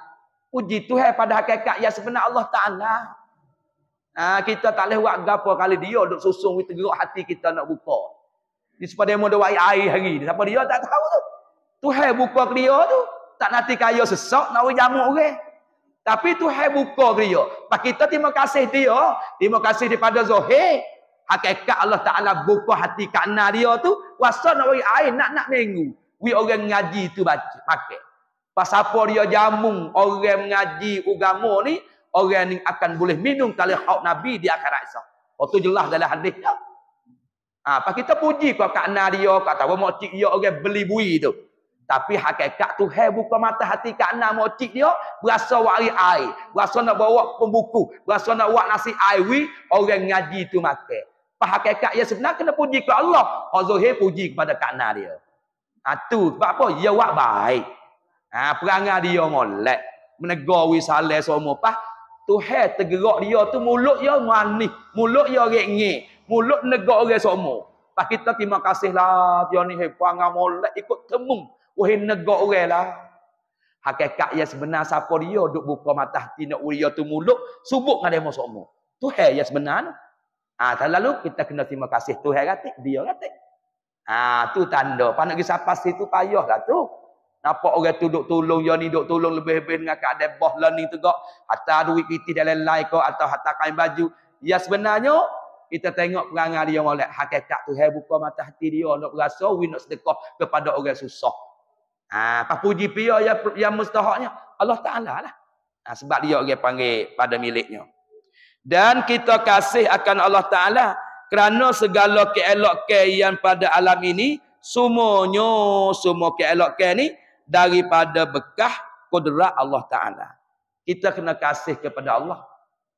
Puji Tuhan pada hakikat yang sebenar Allah Taala. Ha, kita tak boleh buat apa kali dia duduk susung kita gerak hati kita nak buka. Di sebab dia mau buat air hari. Siapa dia tak tahu tu. Tuhan buka ke dia tu. Tak nanti kaya sesak nak jamuk orang. Okay? Tapi Tuhan buka ke dia. Pak kita terima kasih dia. Terima kasih daripada Zohir. Hakikat Allah Ta'ala buka hati kanan dia tu. Wasa nak bagi air nak-nak minggu. We orang ngaji tu baca. Pakai. Pas apa dia jamung orang mengaji agama ni orang ni akan boleh minum kalau hak Nabi di akhirat esok. Oh tu jelas dalam hadisnya. Ah, ha, kita puji kau kat dia, kau tahu mak cik dia orang beli bui tu. Tapi hakikat tu hai buka mata hati kat anak mak cik dia, berasa wari air, berasa nak bawa pembuku, berasa nak buat nasi air wi, orang ngaji tu makan. Apa hakikat ya sebenarnya kena puji kepada Allah. Oh, hak puji kepada kat dia. Ah tu sebab apa? Ya buat baik. Ah ha, perangai dia molek, menegur wi saleh semua. So, Tuhan tergerak dia tu mulut dia manis, mulut dia rengeng, mulut negak orang semua. Tak kita terima kasih lah dia ni hebat ngamolek ikut temung, wahai negak oranglah. Hakikat yang sebenar siapa dia duk buka mata hati nak uria tu mulut subuk ngade mo semua. Tuhan yang sebenar. Ah ha, lalu kita kena terima kasih Tuhan katik, dia katik. Ah ha, tu tanda. Panak ke siapa situ payahlah tu. Payah lah, tu. Nampak orang tu duk tolong, yang ni duk tolong lebih-lebih dengan keadaan boh lah ni tegak. Hatta duit piti dalam lain kau atau hatta kain baju. Ya sebenarnya, kita tengok perangai dia oleh hakikat tu. Hei buka mata hati dia, nak berasa, we nak sedekah kepada orang susah. Ha, apa puji pihak yang, yang mustahaknya? Allah Ta'ala lah. Ha, sebab dia orang panggil pada miliknya. Dan kita kasih akan Allah Ta'ala. Kerana segala keelok yang pada alam ini, semuanya, semua keelok ni, daripada bekah kudrat Allah Ta'ala. Kita kena kasih kepada Allah.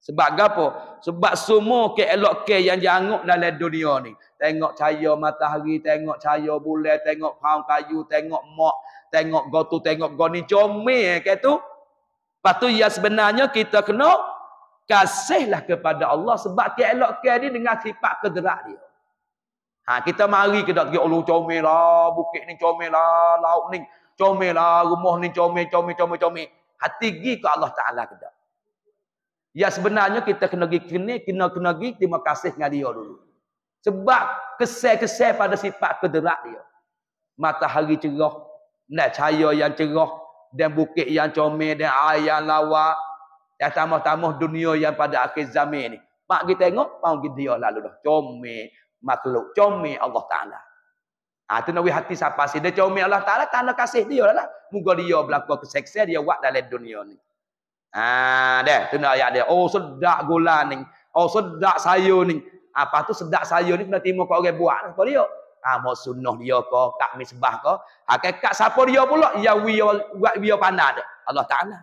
Sebab apa? Sebab semua keelok-ke yang janguk dalam dunia ni. Tengok cahaya matahari, tengok cahaya bulan, tengok paun kayu, tengok mok, tengok gotu, tengok goni. Comel eh, kat tu. Lepas tu ya sebenarnya kita kena kasihlah kepada Allah sebab keelok-ke ni dengan sifat kederak dia. Ha, kita mari ke dok pergi ulu oh, comel lah, bukit ni comel lah, laut ni comel lah rumah ni comel comel comel comel hati gi ke Allah taala kada ya sebenarnya kita kena gi kena kena kena gi terima kasih dengan dia dulu sebab kesal-kesal pada sifat kederak dia matahari cerah dan cahaya yang cerah dan bukit yang comel dan air yang lawa dan tamah-tamah dunia yang pada akhir zaman ni mak kita tengok mau dia lalu dah comel makhluk comel Allah taala Ha, ah, itu nak hati siapa sih. Dia cuma Allah Ta'ala tanda kasih dia lah. lah. Moga dia berlaku keseksa dia wak dalam dunia ni. Ah, deh, tu nak ayat dia. Oh sedak gula ni. Oh sedak sayur ni. Apa ah, tu sedak sayur ni Nanti muka kau orang buat. Apa dia? Ha, mau sunnah dia ko, Kak misbah kau. Hakikat siapa dia pula? Ya wio wak wio pandai Allah Ta'ala.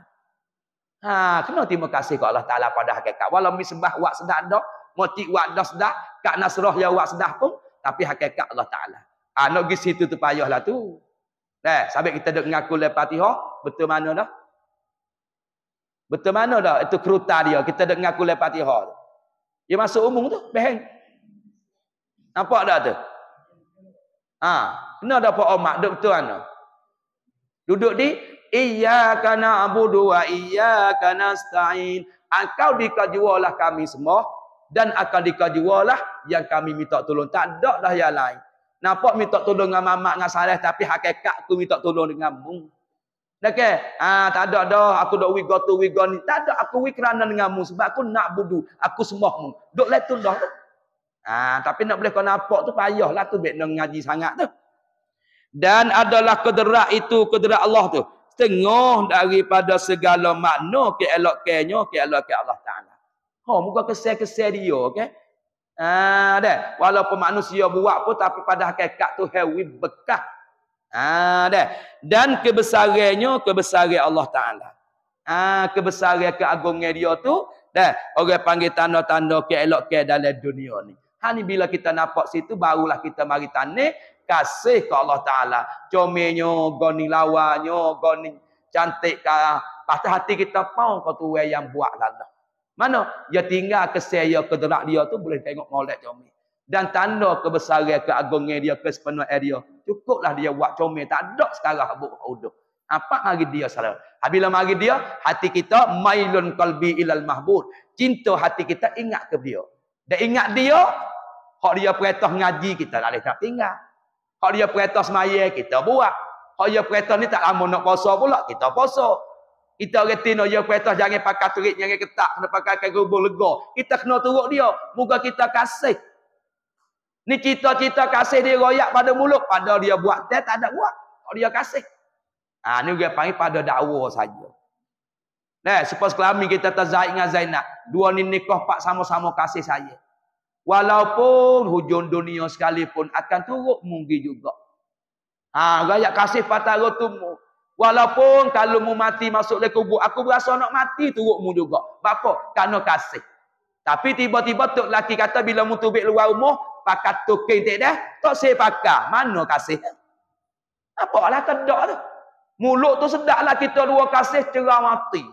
Ha, kena terima kasih kepada Allah Ta'ala pada kak Walau misbah wak sedak dah. Motik buat dah sedak. Kak Nasroh yang wak sedak pun. Tapi kak Allah Ta'ala. Ah nak pergi situ tu payahlah tu. Nah, eh, sampai kita dak mengaku la Fatihah, betul mana dah? Betul mana dah itu kerutan dia kita dak mengaku la Fatihah tu. Dia masuk umum tu, behang. Nampak dah tu? Ha, kena dapat umat dak tu ana. Duduk di Iyyaka na'budu wa iyyaka nasta'in. Engkau dikajualah kami semua dan akan dikajualah yang kami minta tolong. Tak ada dah yang lain. Nampak minta tolong dengan mamak dengan saleh tapi hakikat aku minta tolong dengan mu. Okey. Ha, tak ada dah aku dok wi gotu wi goni. Tak ada aku wi kerana dengan mu sebab aku nak budu. Aku sembah mu. Dok le tu dah. Ha, tapi nak boleh kau nampak tu payahlah tu biar nak ngaji sangat tu. Dan adalah kederak itu kederak Allah tu. Setengah daripada segala makna keelokannya keelok Allah Taala. Ha, muka kesel-kesel dia, okay. Ha, deh. Walaupun manusia buat pun tapi pada hakikat tu hewi bekah. Ha, deh. Dan kebesarannya kebesaran Allah Ta'ala. Ah, kebesaran keagungnya dia tu. Deh. Orang panggil tanda-tanda keelok ke dalam dunia ni. Ha ni bila kita nampak situ barulah kita mari tanda kasih ke Allah Ta'ala. Comenya, goni lawanya, goni cantik ke. Pasti hati kita pun kau tu yang buat lah. Mana? Dia tinggal ke saya, ke derak dia tu boleh tengok molek comel. Dan tanda kebesaran keagungan dia ke sepenuh area. Cukuplah dia buat comel. Tak ada sekarang habuk hudup. Apa mari dia salah? Habila mari dia, hati kita mailun kalbi ilal mahbud. Cinta hati kita ingat ke dia. Dan ingat dia, kalau dia perintah ngaji kita tak boleh tinggal. Kalau dia perintah semaya kita buat. Kalau dia perintah ni tak lama nak puasa pula, kita puasa. Kita orang dia ya jangan pakai turit, jangan ketak, kena pakai kerubung lega. Kita kena turut dia. Muka kita kasih. Ni cita-cita kasih dia royak pada mulut. Pada dia buat teh, tak ada buat. Kalau dia kasih. Ha, ni dia panggil pada dakwah saja. Nah, sepas kelamin kita terzaik dengan Zainab. Dua ni nikah pak sama-sama kasih saya. Walaupun hujung dunia sekalipun akan turut mungkin juga. Ha, royak kasih patah rotumu. Walaupun kalau mu mati masuk ke kubur, aku berasa nak mati turut mu juga. Bapa, kerana kasih. Tapi tiba-tiba tok laki kata bila mu tubik luar rumah, pakat tukin tak dah, tak saya pakar. Mana kasih? Apa lah kedok tu? Mulut tu sedaklah kita dua kasih cerah mati.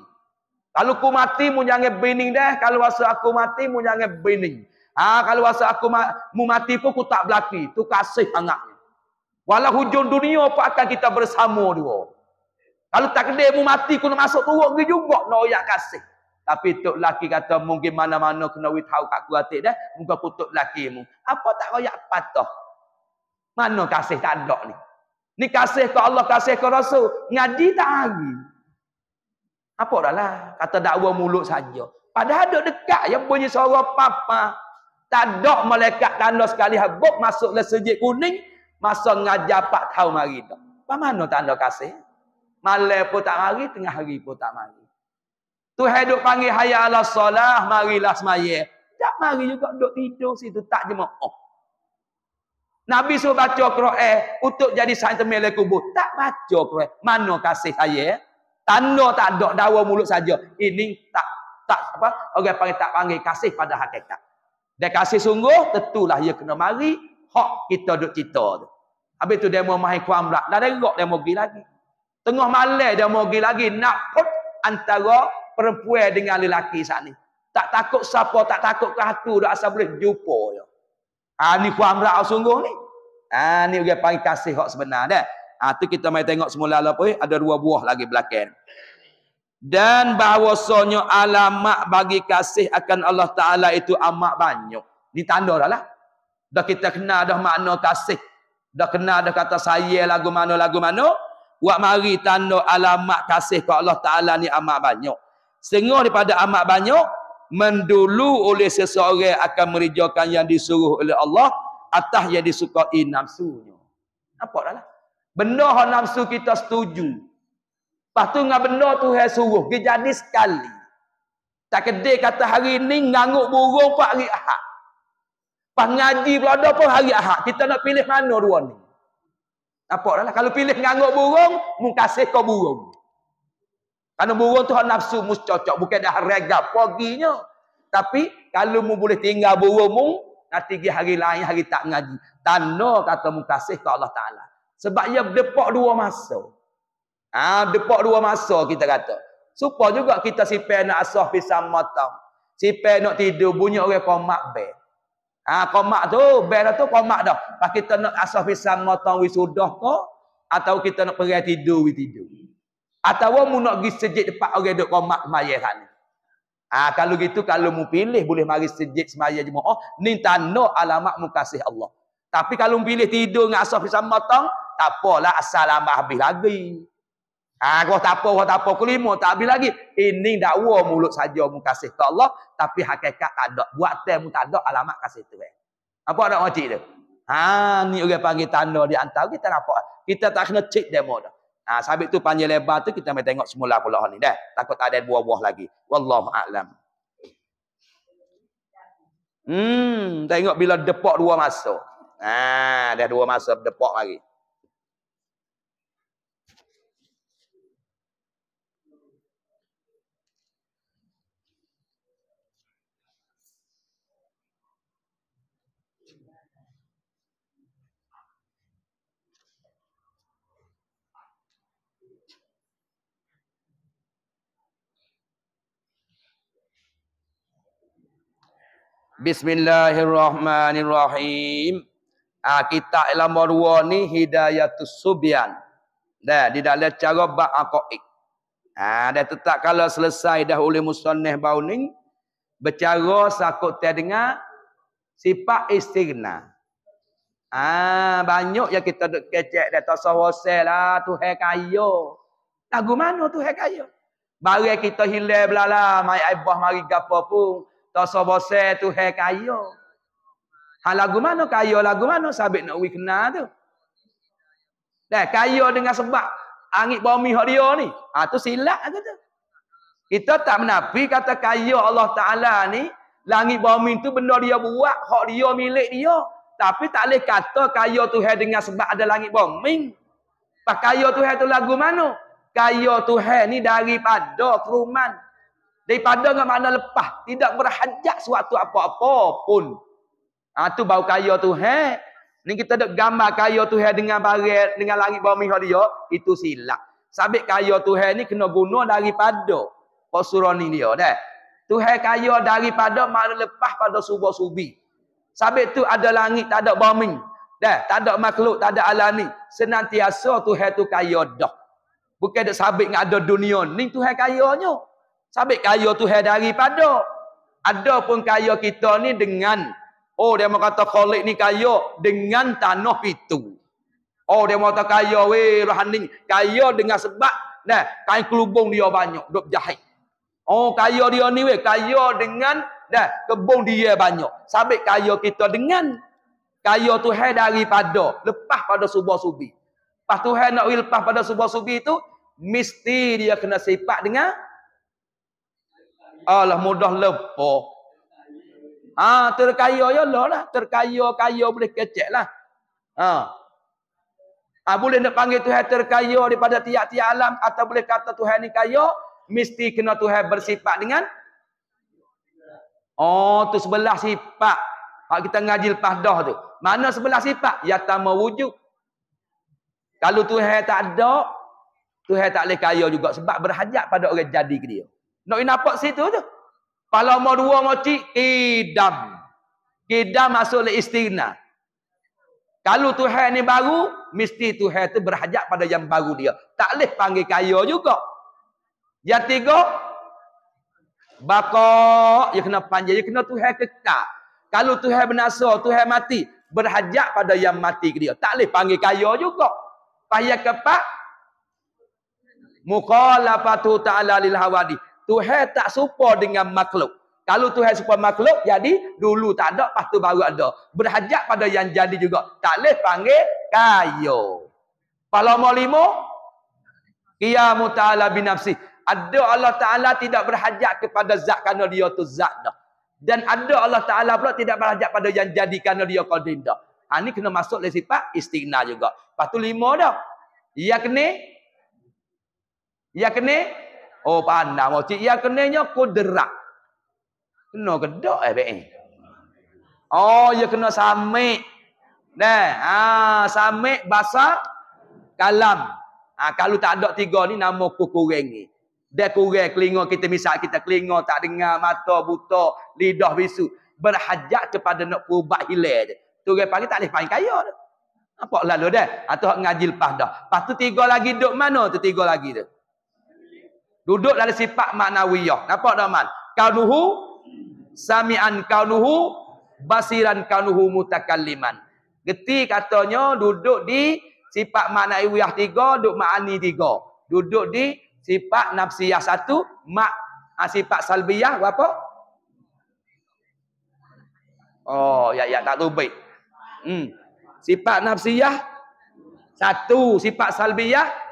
Kalau ku mati mu jangan bening dah, kalau rasa aku mati mu jangan bening. Ha, kalau rasa aku ma mu mati pun ku tak belaki. Tu kasih sangat. Walau hujung dunia pun akan kita bersama dua. Kalau takdir mu mati kena masuk turun ke juga noyak kasih. Tapi tok laki kata mungkin mana-mana kena we tahu kat kuatik dah, muka kutuk laki mu. Apa tak royak patah? Mana kasih tak ada ni? Ni kasih ke Allah, kasih ke Rasul. Ngaji tak hari. Apa dah lah? Kata dakwa mulut saja. Padahal ada dekat yang bunyi suara papa. Tak ada malaikat tanda sekali. Habuk masuklah sejik kuning. Masa ngajar pak tahu mari tu. Apa mana tanda kasih? Malam pun tak mari, tengah hari pun tak mari. Tuhan duk panggil hayya ala solah, marilah semayah. Tak mari juga duk tidur situ, tak jema. Oh. Nabi suruh baca Quran untuk jadi saint mele kubur. Tak baca Quran. Mana kasih saya? Tanda tak ada dawa mulut saja. Ini tak tak apa? Orang panggil tak panggil kasih pada hakikat. Dia kasih sungguh, tentulah dia kena mari hak kita duk cita tu. Habis tu dia mau main kuam pula. Dah derok dia mau pergi lagi. Tengah malam dia mau pergi lagi nak put antara perempuan dengan lelaki saat ni. Tak takut siapa, tak takut ke hatu dah asal boleh jumpa je. Ha ni faham tak sungguh ni? Ha ni dia panggil kasih hak sebenar dah. Eh. Ha tu kita mai tengok semula lah pun eh. ada dua buah lagi belakang. Dan bahawasanya alamat bagi kasih akan Allah Ta'ala itu amat banyak. Ini tanda dah lah. Dah kita kenal dah makna kasih. Dah kenal dah kata saya lagu mana, lagu mana. Buat mari tanda alamat kasih ke Allah Ta'ala ni amat banyak. Setengah daripada amat banyak, mendulu oleh seseorang akan merijakan yang disuruh oleh Allah atas yang disukai nafsunya. Apa dahlah? lah. Benda yang nafsu kita setuju. Lepas tu dengan benda tu yang suruh. Dia jadi sekali. Tak kedai kata hari ni nganguk burung pun hari ahad. Lepas ngaji pun ada pun hari ahak. Kita nak pilih mana dua ni. Apa dah lah. Kalau pilih menganggup burung, mengkasih kau burung. Karena burung tu nafsu mu cocok. Bukan dah rega poginya. Tapi, kalau mu boleh tinggal burung mu, nanti pergi hari lain, hari tak ngaji. Tanda kata mengkasih ke Allah Ta'ala. Sebab ia depok dua masa. Ha, depok dua masa kita kata. Supaya juga kita sipai nak asah pisang matang. Sipai nak tidur, bunyi orang pun makbet. Ha, komak tu, bela tu komak dah. Pak kita nak asah pisang matang wis sudah ke atau kita nak pergi tidur wis tidur. Atau mu nak pergi sejid depan orang duk komak mayat sana. Ha, kalau gitu kalau mu pilih boleh mari sejid semaya jemaah, oh, ni tanda alamat mu kasih Allah. Tapi kalau mu pilih tidur dengan asah pisang matang, tak apalah asal lama habis lagi. Ha, kau tak apa, kau tak apa. Kau tak habis lagi. Ini dakwa mulut saja mu kasih ke Allah. Tapi hakikat tak ada. Buat teh mu tak ada, alamat kasih tu. Eh. Apa ada orang cik tu? ni orang panggil tanda di antar. Kita nampak. Kita tak kena cik demo dah. Ha, sabit tu panjang lebar tu, kita mai tengok semula pula ni. Dah, takut ada buah-buah lagi. Wallahualam. Hmm, tengok bila depok dua masuk. Ha, dah dua masuk depok lagi. Bismillahirrahmanirrahim. Ah kita ilmu nomor 2 ni Hidayatus Subyan. Dah di dalam cara bab aqaid. Ah dah tetap kalau selesai dah oleh musannih bauning bercara sakut tiada dengar sifat istighna. Ah banyak yang kita dok kecek dah tasawuf lah Tuhan kayo. Lagu mana Tuhan kayo? Baru kita hilang belalah mai aibah mari gapo pun Tosa bosa tu hai kaya. Ha lagu mana kaya lagu mana sabit nak wik kenal tu. Dah kaya dengan sebab angin bumi hak dia ni. Ha tu silap aku tu. Kita tak menafi kata kaya Allah Taala ni langit bumi tu benda dia buat hak dia milik dia. Tapi tak boleh kata kaya tu hai dengan sebab ada langit bumi. Pak kaya tu hai tu lagu mana? Kaya tu hai ni daripada keruman daripada dengan makna lepas tidak berhajat sesuatu apa-apa pun ha tu bau kaya tu ha ni kita dak gambar kaya tu dengan barat dengan langit bumi dia itu silap Sabit kaya tu ni kena guna daripada pasuran dia dah Tuhan kaya daripada makna lepas pada subuh-subi Sabit tu ada langit tak ada bumi dah tak ada makhluk tak ada alam ni senantiasa Tuhan tu kaya dah bukan dak sabik ngada dunia ni Tuhan kayanya Sabit kaya tu hai daripada. Ada pun kaya kita ni dengan. Oh dia mau kata kholik ni kaya dengan tanah itu. Oh dia mau kata kaya weh rohani. Kaya dengan sebab. Nah, kain kelubung dia banyak. Duk jahit. Oh kaya dia ni weh. Kaya dengan dah kebun dia banyak. Sabit kaya kita dengan. Kaya tu hai daripada. Lepas pada subuh-subi. Lepas tu hai nak lepas pada subuh-subi tu. Mesti dia kena sifat dengan Alah mudah lepo. Ha terkaya ya lah, lah. terkaya kaya boleh kecek lah. Ha. ha boleh nak panggil Tuhan terkaya daripada tiap-tiap alam atau boleh kata Tuhan ni kaya mesti kena Tuhan bersifat dengan Oh tu sebelah sifat. Hak kita ngaji lepas dah tu. Mana sebelah sifat? Ya tama wujud. Kalau Tuhan tak ada, Tuhan tak boleh kaya juga sebab berhajat pada orang jadi ke dia. Nak nampak situ je. Pala umur dua makcik, kidam. Kidam maksud oleh istirna. Kalau Tuhan ni baru, mesti Tuhan tu berhajat pada yang baru dia. Tak boleh panggil kaya juga. Yang tiga, bakok, dia kena panjang, dia kena Tuhan kekal. Kalau Tuhan benasa, Tuhan mati, berhajat pada yang mati dia. Tak boleh panggil kaya juga. Pahaya kepak, mukalafatu ta'ala lil hawadih. Tuhan tak serupa dengan makhluk. Kalau Tuhan serupa makhluk, jadi dulu tak ada, lepas tu baru ada. Berhajat pada yang jadi juga. Tak boleh panggil kayu. Palama lima, Ya muta'ala binafsi. Ada Allah Ta'ala tidak berhajat kepada zat kerana dia tu zat dah. Dan ada Allah Ta'ala pula tidak berhajat pada yang jadi kerana dia kodin dah. Ha, ini kena masuk oleh sifat istighna juga. Lepas tu lima dah. ia Yakni. Oh pandang oh cik ya kenanya kudrak. Kena kedak eh be'i. Oh ya kena samik. Nah, ha samik bahasa kalam. Ha, kalau tak ada tiga ni nama kukureng ni. Dia kurang kelinga kita misal kita kelinga tak dengar mata buta lidah bisu berhajat kepada nak perubah hilal tu. Ha, tu pagi tak leh paling kaya dah. Apa lalu dah? Atau ngaji lepas dah. Pastu tiga lagi duk mana tu tiga lagi tu? Duduk dalam sifat maknawiyah. Nampak tak, Man? Kaunuhu, sami'an kaunuhu, basiran kaunuhu mutakalliman. Geti katanya, duduk di sifat maknawiyah tiga, duduk ma'ani tiga. Duduk di sifat nafsiyah satu, mak, ah, sifat salbiyah, apa? Oh, ya, ya, tak tahu baik. Hmm. Sifat nafsiyah, satu. Sifat salbiyah,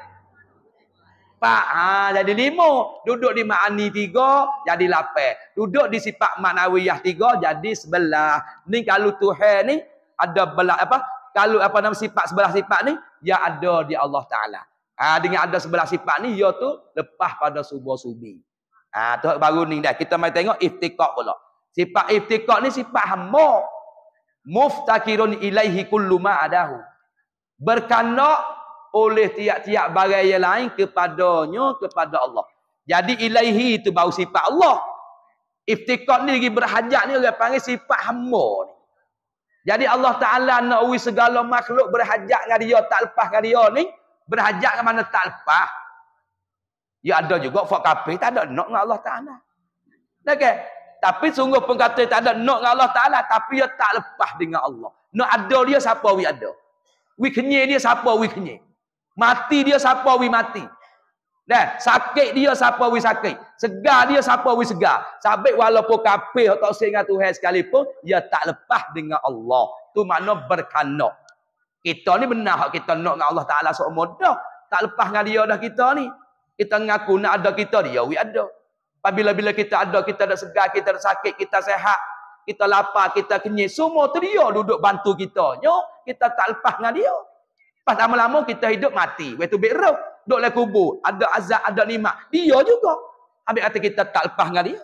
Empat. Ha, jadi lima. Duduk di ma'ani tiga, jadi lapan. Duduk di sifat ma'nawiyah tiga, jadi sebelah. Ni kalau Tuhan ni, ada belah apa? Kalau apa nama sifat sebelah sifat ni, ya ada di Allah Ta'ala. Ha, dengan ada sebelah sifat ni, ya tu lepas pada subuh-subi. Ha, tu baru ni dah. Kita mai tengok iftiqat pula. Sifat iftiqat ni sifat hamba. Muftakirun ilaihi kullu ma'adahu. Berkanak oleh tiap-tiap barang yang lain kepadanya kepada Allah. Jadi ilaihi itu bau sifat Allah. Iftiqat ni lagi berhajat ni orang panggil sifat hamba ni. Jadi Allah Taala nak uji segala makhluk berhajat dengan dia tak lepas dengan dia ni, berhajat ke mana tak lepas. Ya ada juga fak kafir tak ada nak dengan Allah Taala. Okay. Tapi sungguh pun kata tak ada nak dengan Allah Taala tapi dia tak lepas dengan Allah. Nak ada dia siapa we ada. We kenyir dia siapa we kenyir. Mati dia siapa we mati. Nah, sakit dia siapa we sakit. Segar dia siapa we segar. Sabik walaupun kafir atau sehingga Tuhan sekalipun, ia tak lepas dengan Allah. Tu makna berkanak. Kita ni benar hak kita nak dengan Allah Ta'ala seumur dah. Tak lepas dengan dia dah kita ni. Kita ngaku nak ada kita, dia we ada. Apabila-bila kita ada, kita ada segar, kita ada sakit, kita sehat, kita lapar, kita kenyit. Semua tu dia duduk bantu kita. Yo, kita tak lepas dengan dia. Pas lama-lama kita hidup mati. Waktu bi'rah. Duduk dalam kubur. Ada azab, ada nimat. Dia juga. Habis kata kita tak lepas dengan dia.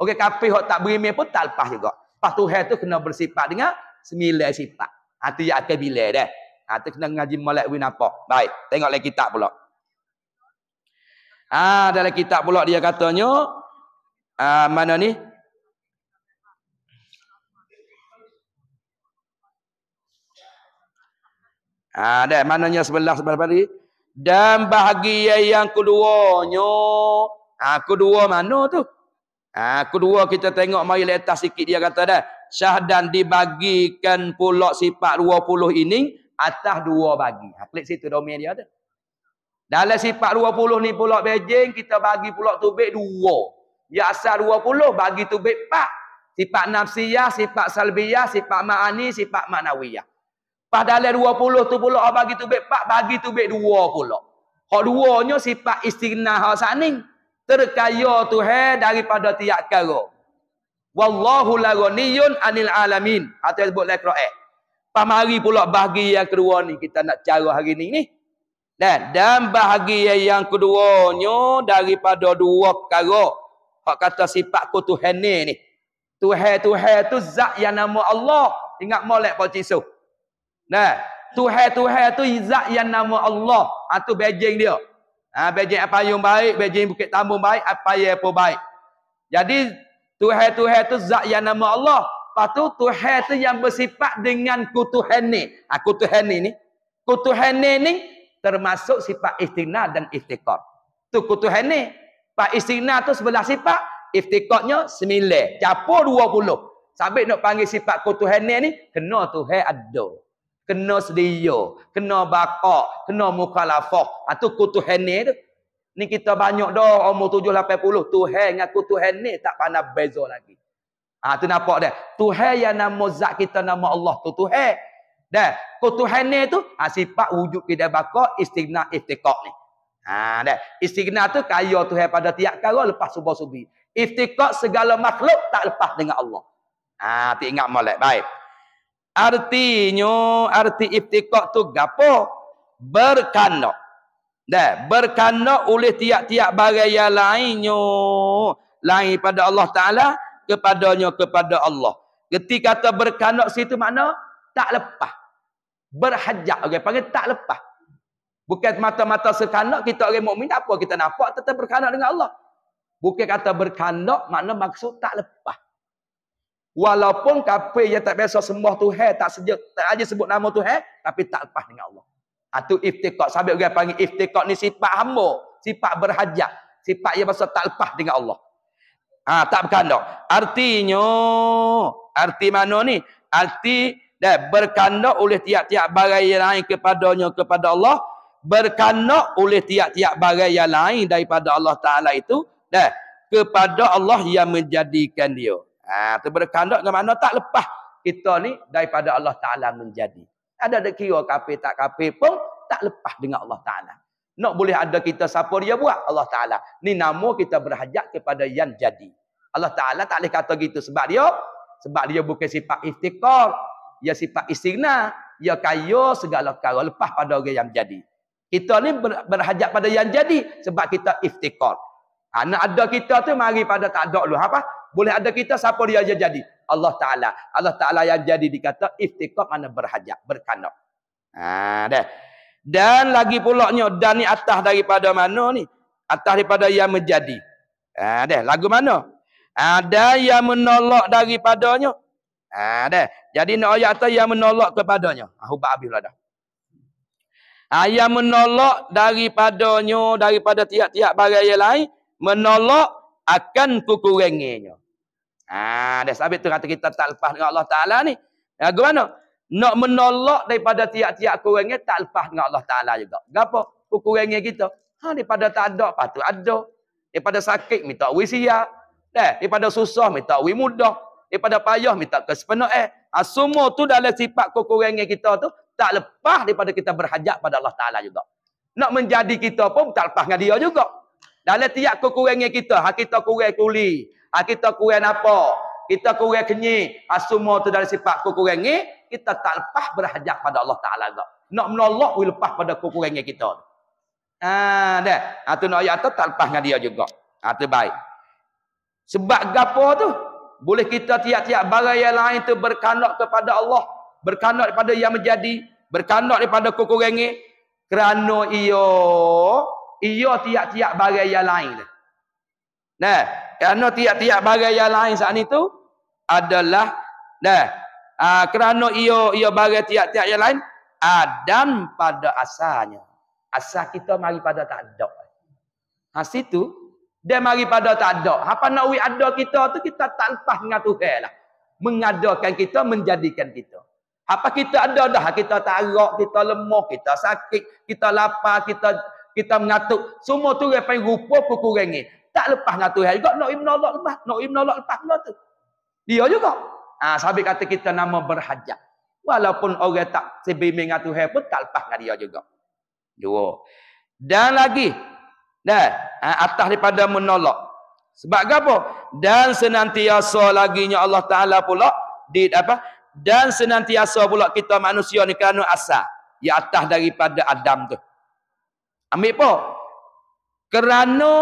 Orang kafir yang tak berimil pun tak lepas juga. Pas Tuhan tu kena bersifat dengan sembilan sifat. Itu ha, yang akan bila dah. Ha, Itu kena ngaji malak win apa. Baik. Tengok dalam kitab pula. Ah, dalam kitab pula dia katanya. Ah, mana ni? Ha, ada mananya sebelah sebelah hari dan bahagia yang keduanya. Aku ha, dua mana tu? Aku ha, dua kita tengok mari letak sikit dia kata dah. Syahdan dibagikan pula sifat 20 ini atas dua bagi. Ha, klik situ domain dia tu. Dalam sifat 20 ni pula Beijing kita bagi pula tubik dua. Ya asal 20 bagi tubik empat. Sifat nafsiyah, sifat salbiyah, sifat ma'ani, sifat ma'nawiyah. Padahal puluh tu pula orang bagi tubik 4, bagi tubik 2 pula. Hak duanya sifat istighna hak saning. Terkaya tu he daripada tiap kara. Wallahu la ghaniyun anil alamin. Atau ha, sebut lek ro eh. Pamari pula bahagi kedua ni kita nak cara hari ni ni. Dan dan bahagi yang keduanya daripada dua perkara. Hak kata sifat ku tu ni. Tuhan tuhan tu zat yang nama Allah. Ingat molek pak cisuh. Nah, Tuhan Tuhan tu izat yang nama Allah. atau ah, ha, bejing dia. Ha, ah, bejing apa yang baik, bejing bukit tambung baik, apa yang apa baik. Jadi Tuhan Tuhan tu zat yang nama Allah. Patu Tuhan tu yang bersifat dengan kutuhan ni. Ha, kutuhan ni ni. Kutuhan ni ni termasuk sifat istina dan istiqam. Tu kutuhan ni. Pak istina tu sebelah sifat. Iftiqatnya sembilan. capo dua puluh. Sabit nak panggil sifat kutuhan ni ni. Kena Tuhan ada kena sedia, kena bakak, kena mukhalafah. Ha, ah tu kutuhan ni tu. Ni kita banyak dah umur 7 80 Tuhan dengan kutuhan ni tak pandai beza lagi. Ah tu nampak dah. Tuhan yang nama zat kita nama Allah tu Tuhan. Dah, kutuhan ni tu ah sifat wujud kita bakak istiqna iftiqaq ni. Ah dah, istiqna tu kaya Tuhan pada tiap kala lepas subuh-subuh. Iftiqaq segala makhluk tak lepas dengan Allah. Ah tu ingat molek baik. Artinya arti iftiqah tu gapo? Berkandok. Dah, berkandok oleh tiap-tiap barang yang lainnya. Lain pada Allah Taala, kepadanya kepada Allah. Ketika kata berkandok situ makna tak lepas. berhajak. orang okay, panggil tak lepas. Bukan mata-mata sekandok kita orang mukmin apa kita nampak tetap berkandok dengan Allah. Bukan kata berkandok makna maksud tak lepas. Walaupun kafir yang tak biasa sembah Tuhan, tak sejuk, tak aja sebut nama Tuhan, tapi tak lepas dengan Allah. Atu ah, iftiqat, sahabat orang panggil iftiqat ni sifat hamba, sifat berhajat, sifat yang biasa tak lepas dengan Allah. Ha, tak berkandung. Artinya, arti mana ni? Arti dah berkandung oleh tiap-tiap barang yang lain kepadanya kepada Allah, berkandung oleh tiap-tiap barang yang lain daripada Allah Taala itu dah kepada Allah yang menjadikan dia. Ha, daripada kandak ke mana tak lepas kita ni daripada Allah Ta'ala menjadi. Ada ada kira kapir tak kapir pun tak lepas dengan Allah Ta'ala. Nak boleh ada kita siapa dia buat Allah Ta'ala. Ni nama kita berhajat kepada yang jadi. Allah Ta'ala tak boleh kata gitu sebab dia. Sebab dia bukan sifat iftikar. Ia sifat istighna. Ia kaya segala kala lepas pada orang yang jadi. Kita ni berhajat pada yang jadi sebab kita iftikar. Ha, ada kita tu mari pada tak ada dulu. Ha, apa? boleh ada kita siapa dia aja jadi Allah taala Allah taala yang jadi dikata iftiqah mana berhajat berkanak ha dah dan lagi pulaknya dan ni atas daripada mana ni atas daripada yang menjadi ha dah lagu mana ada ha, yang menolak daripadanya ha dah jadi ni ayat atas yang menolak kepadanya ha, ahub abillah dah Ayah ha, menolak daripadanya, daripada tiap-tiap barang yang lain, menolak akan kukurenginya. Ah, dah sabit tu kata kita tak lepas dengan Allah Taala ni. Ya, gimana? Nak menolak daripada tiap-tiap kurangnya tak lepas dengan Allah Taala juga. Gapo? Kurangnya kita. Ha daripada tak ada patu ada. Daripada sakit minta wisia. Dah, eh, daripada susah minta wi mudah. Daripada payah minta kesepenuh eh. Ha, semua tu dalam sifat kekurangan kita tu tak lepas daripada kita berhajat pada Allah Taala juga. Nak menjadi kita pun tak lepas dengan dia juga. Dalam tiap kekurangan kita, hak kita kurang kulit, Ha, kita kurang apa? Kita kurang kenyi. Ha, semua tu dari sifat kurang ni. Kita tak lepas berhajat pada Allah Ta'ala. Nak menolak, kita lepas pada kurang ni kita. Ha, dah. Ha, itu nak ayat tak lepas dengan dia juga. Ha, baik. Sebab gapo tu? Boleh kita tiap-tiap barang yang lain tu berkanak kepada Allah. Berkanak kepada yang menjadi. Berkanak kepada kurang ni. Kerana ia... Ia tiap-tiap barang yang lain. Nah, kerana tiap-tiap barang yang lain saat itu adalah dah uh, kerana ia ia barang tiap-tiap yang lain adam pada asalnya asal kita mari pada tak ada ha situ dia mari pada tak ada apa ha, nak we ada kita tu kita tak lepas dengan Tuhan lah mengadakan kita menjadikan kita ha, apa kita ada dah ha, kita tak arak kita lemah kita sakit kita lapar kita kita mengatuk semua tu rupa kekurangan tak lepas dengan Tuhan juga nak ibn Allah lepas nak ibn Allah lepas pula tu dia juga ha, sahabat kata kita nama berhajat walaupun orang tak sebimbing dengan Tuhan pun tak lepas dengan dia juga dua dan lagi dah ha, atas daripada menolak sebab apa dan senantiasa lagi laginya Allah Taala pula di apa dan senantiasa pula kita manusia ni kerana asa. yang atas daripada Adam tu ambil apa kerana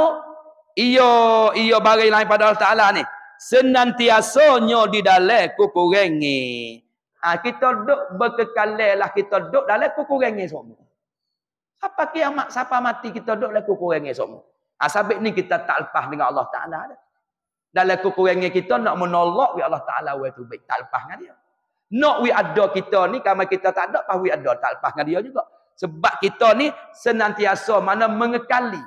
iyo iyo bagi lain pada Allah Taala ni senantiasanya di dalam kukurangi ha, kita duk lah kita duk dalam kukurangi semua apa kiamat siapa mati kita duk dalam kukurangi semua ha, asabik ni kita tak lepas dengan Allah Taala dalam kukurangi kita nak menolak wi Allah Taala wei tu baik tak lepas dengan dia nak wi ada kita ni kalau kita tak ada pas wi ada tak lepas dengan dia juga sebab kita ni senantiasa mana mengekali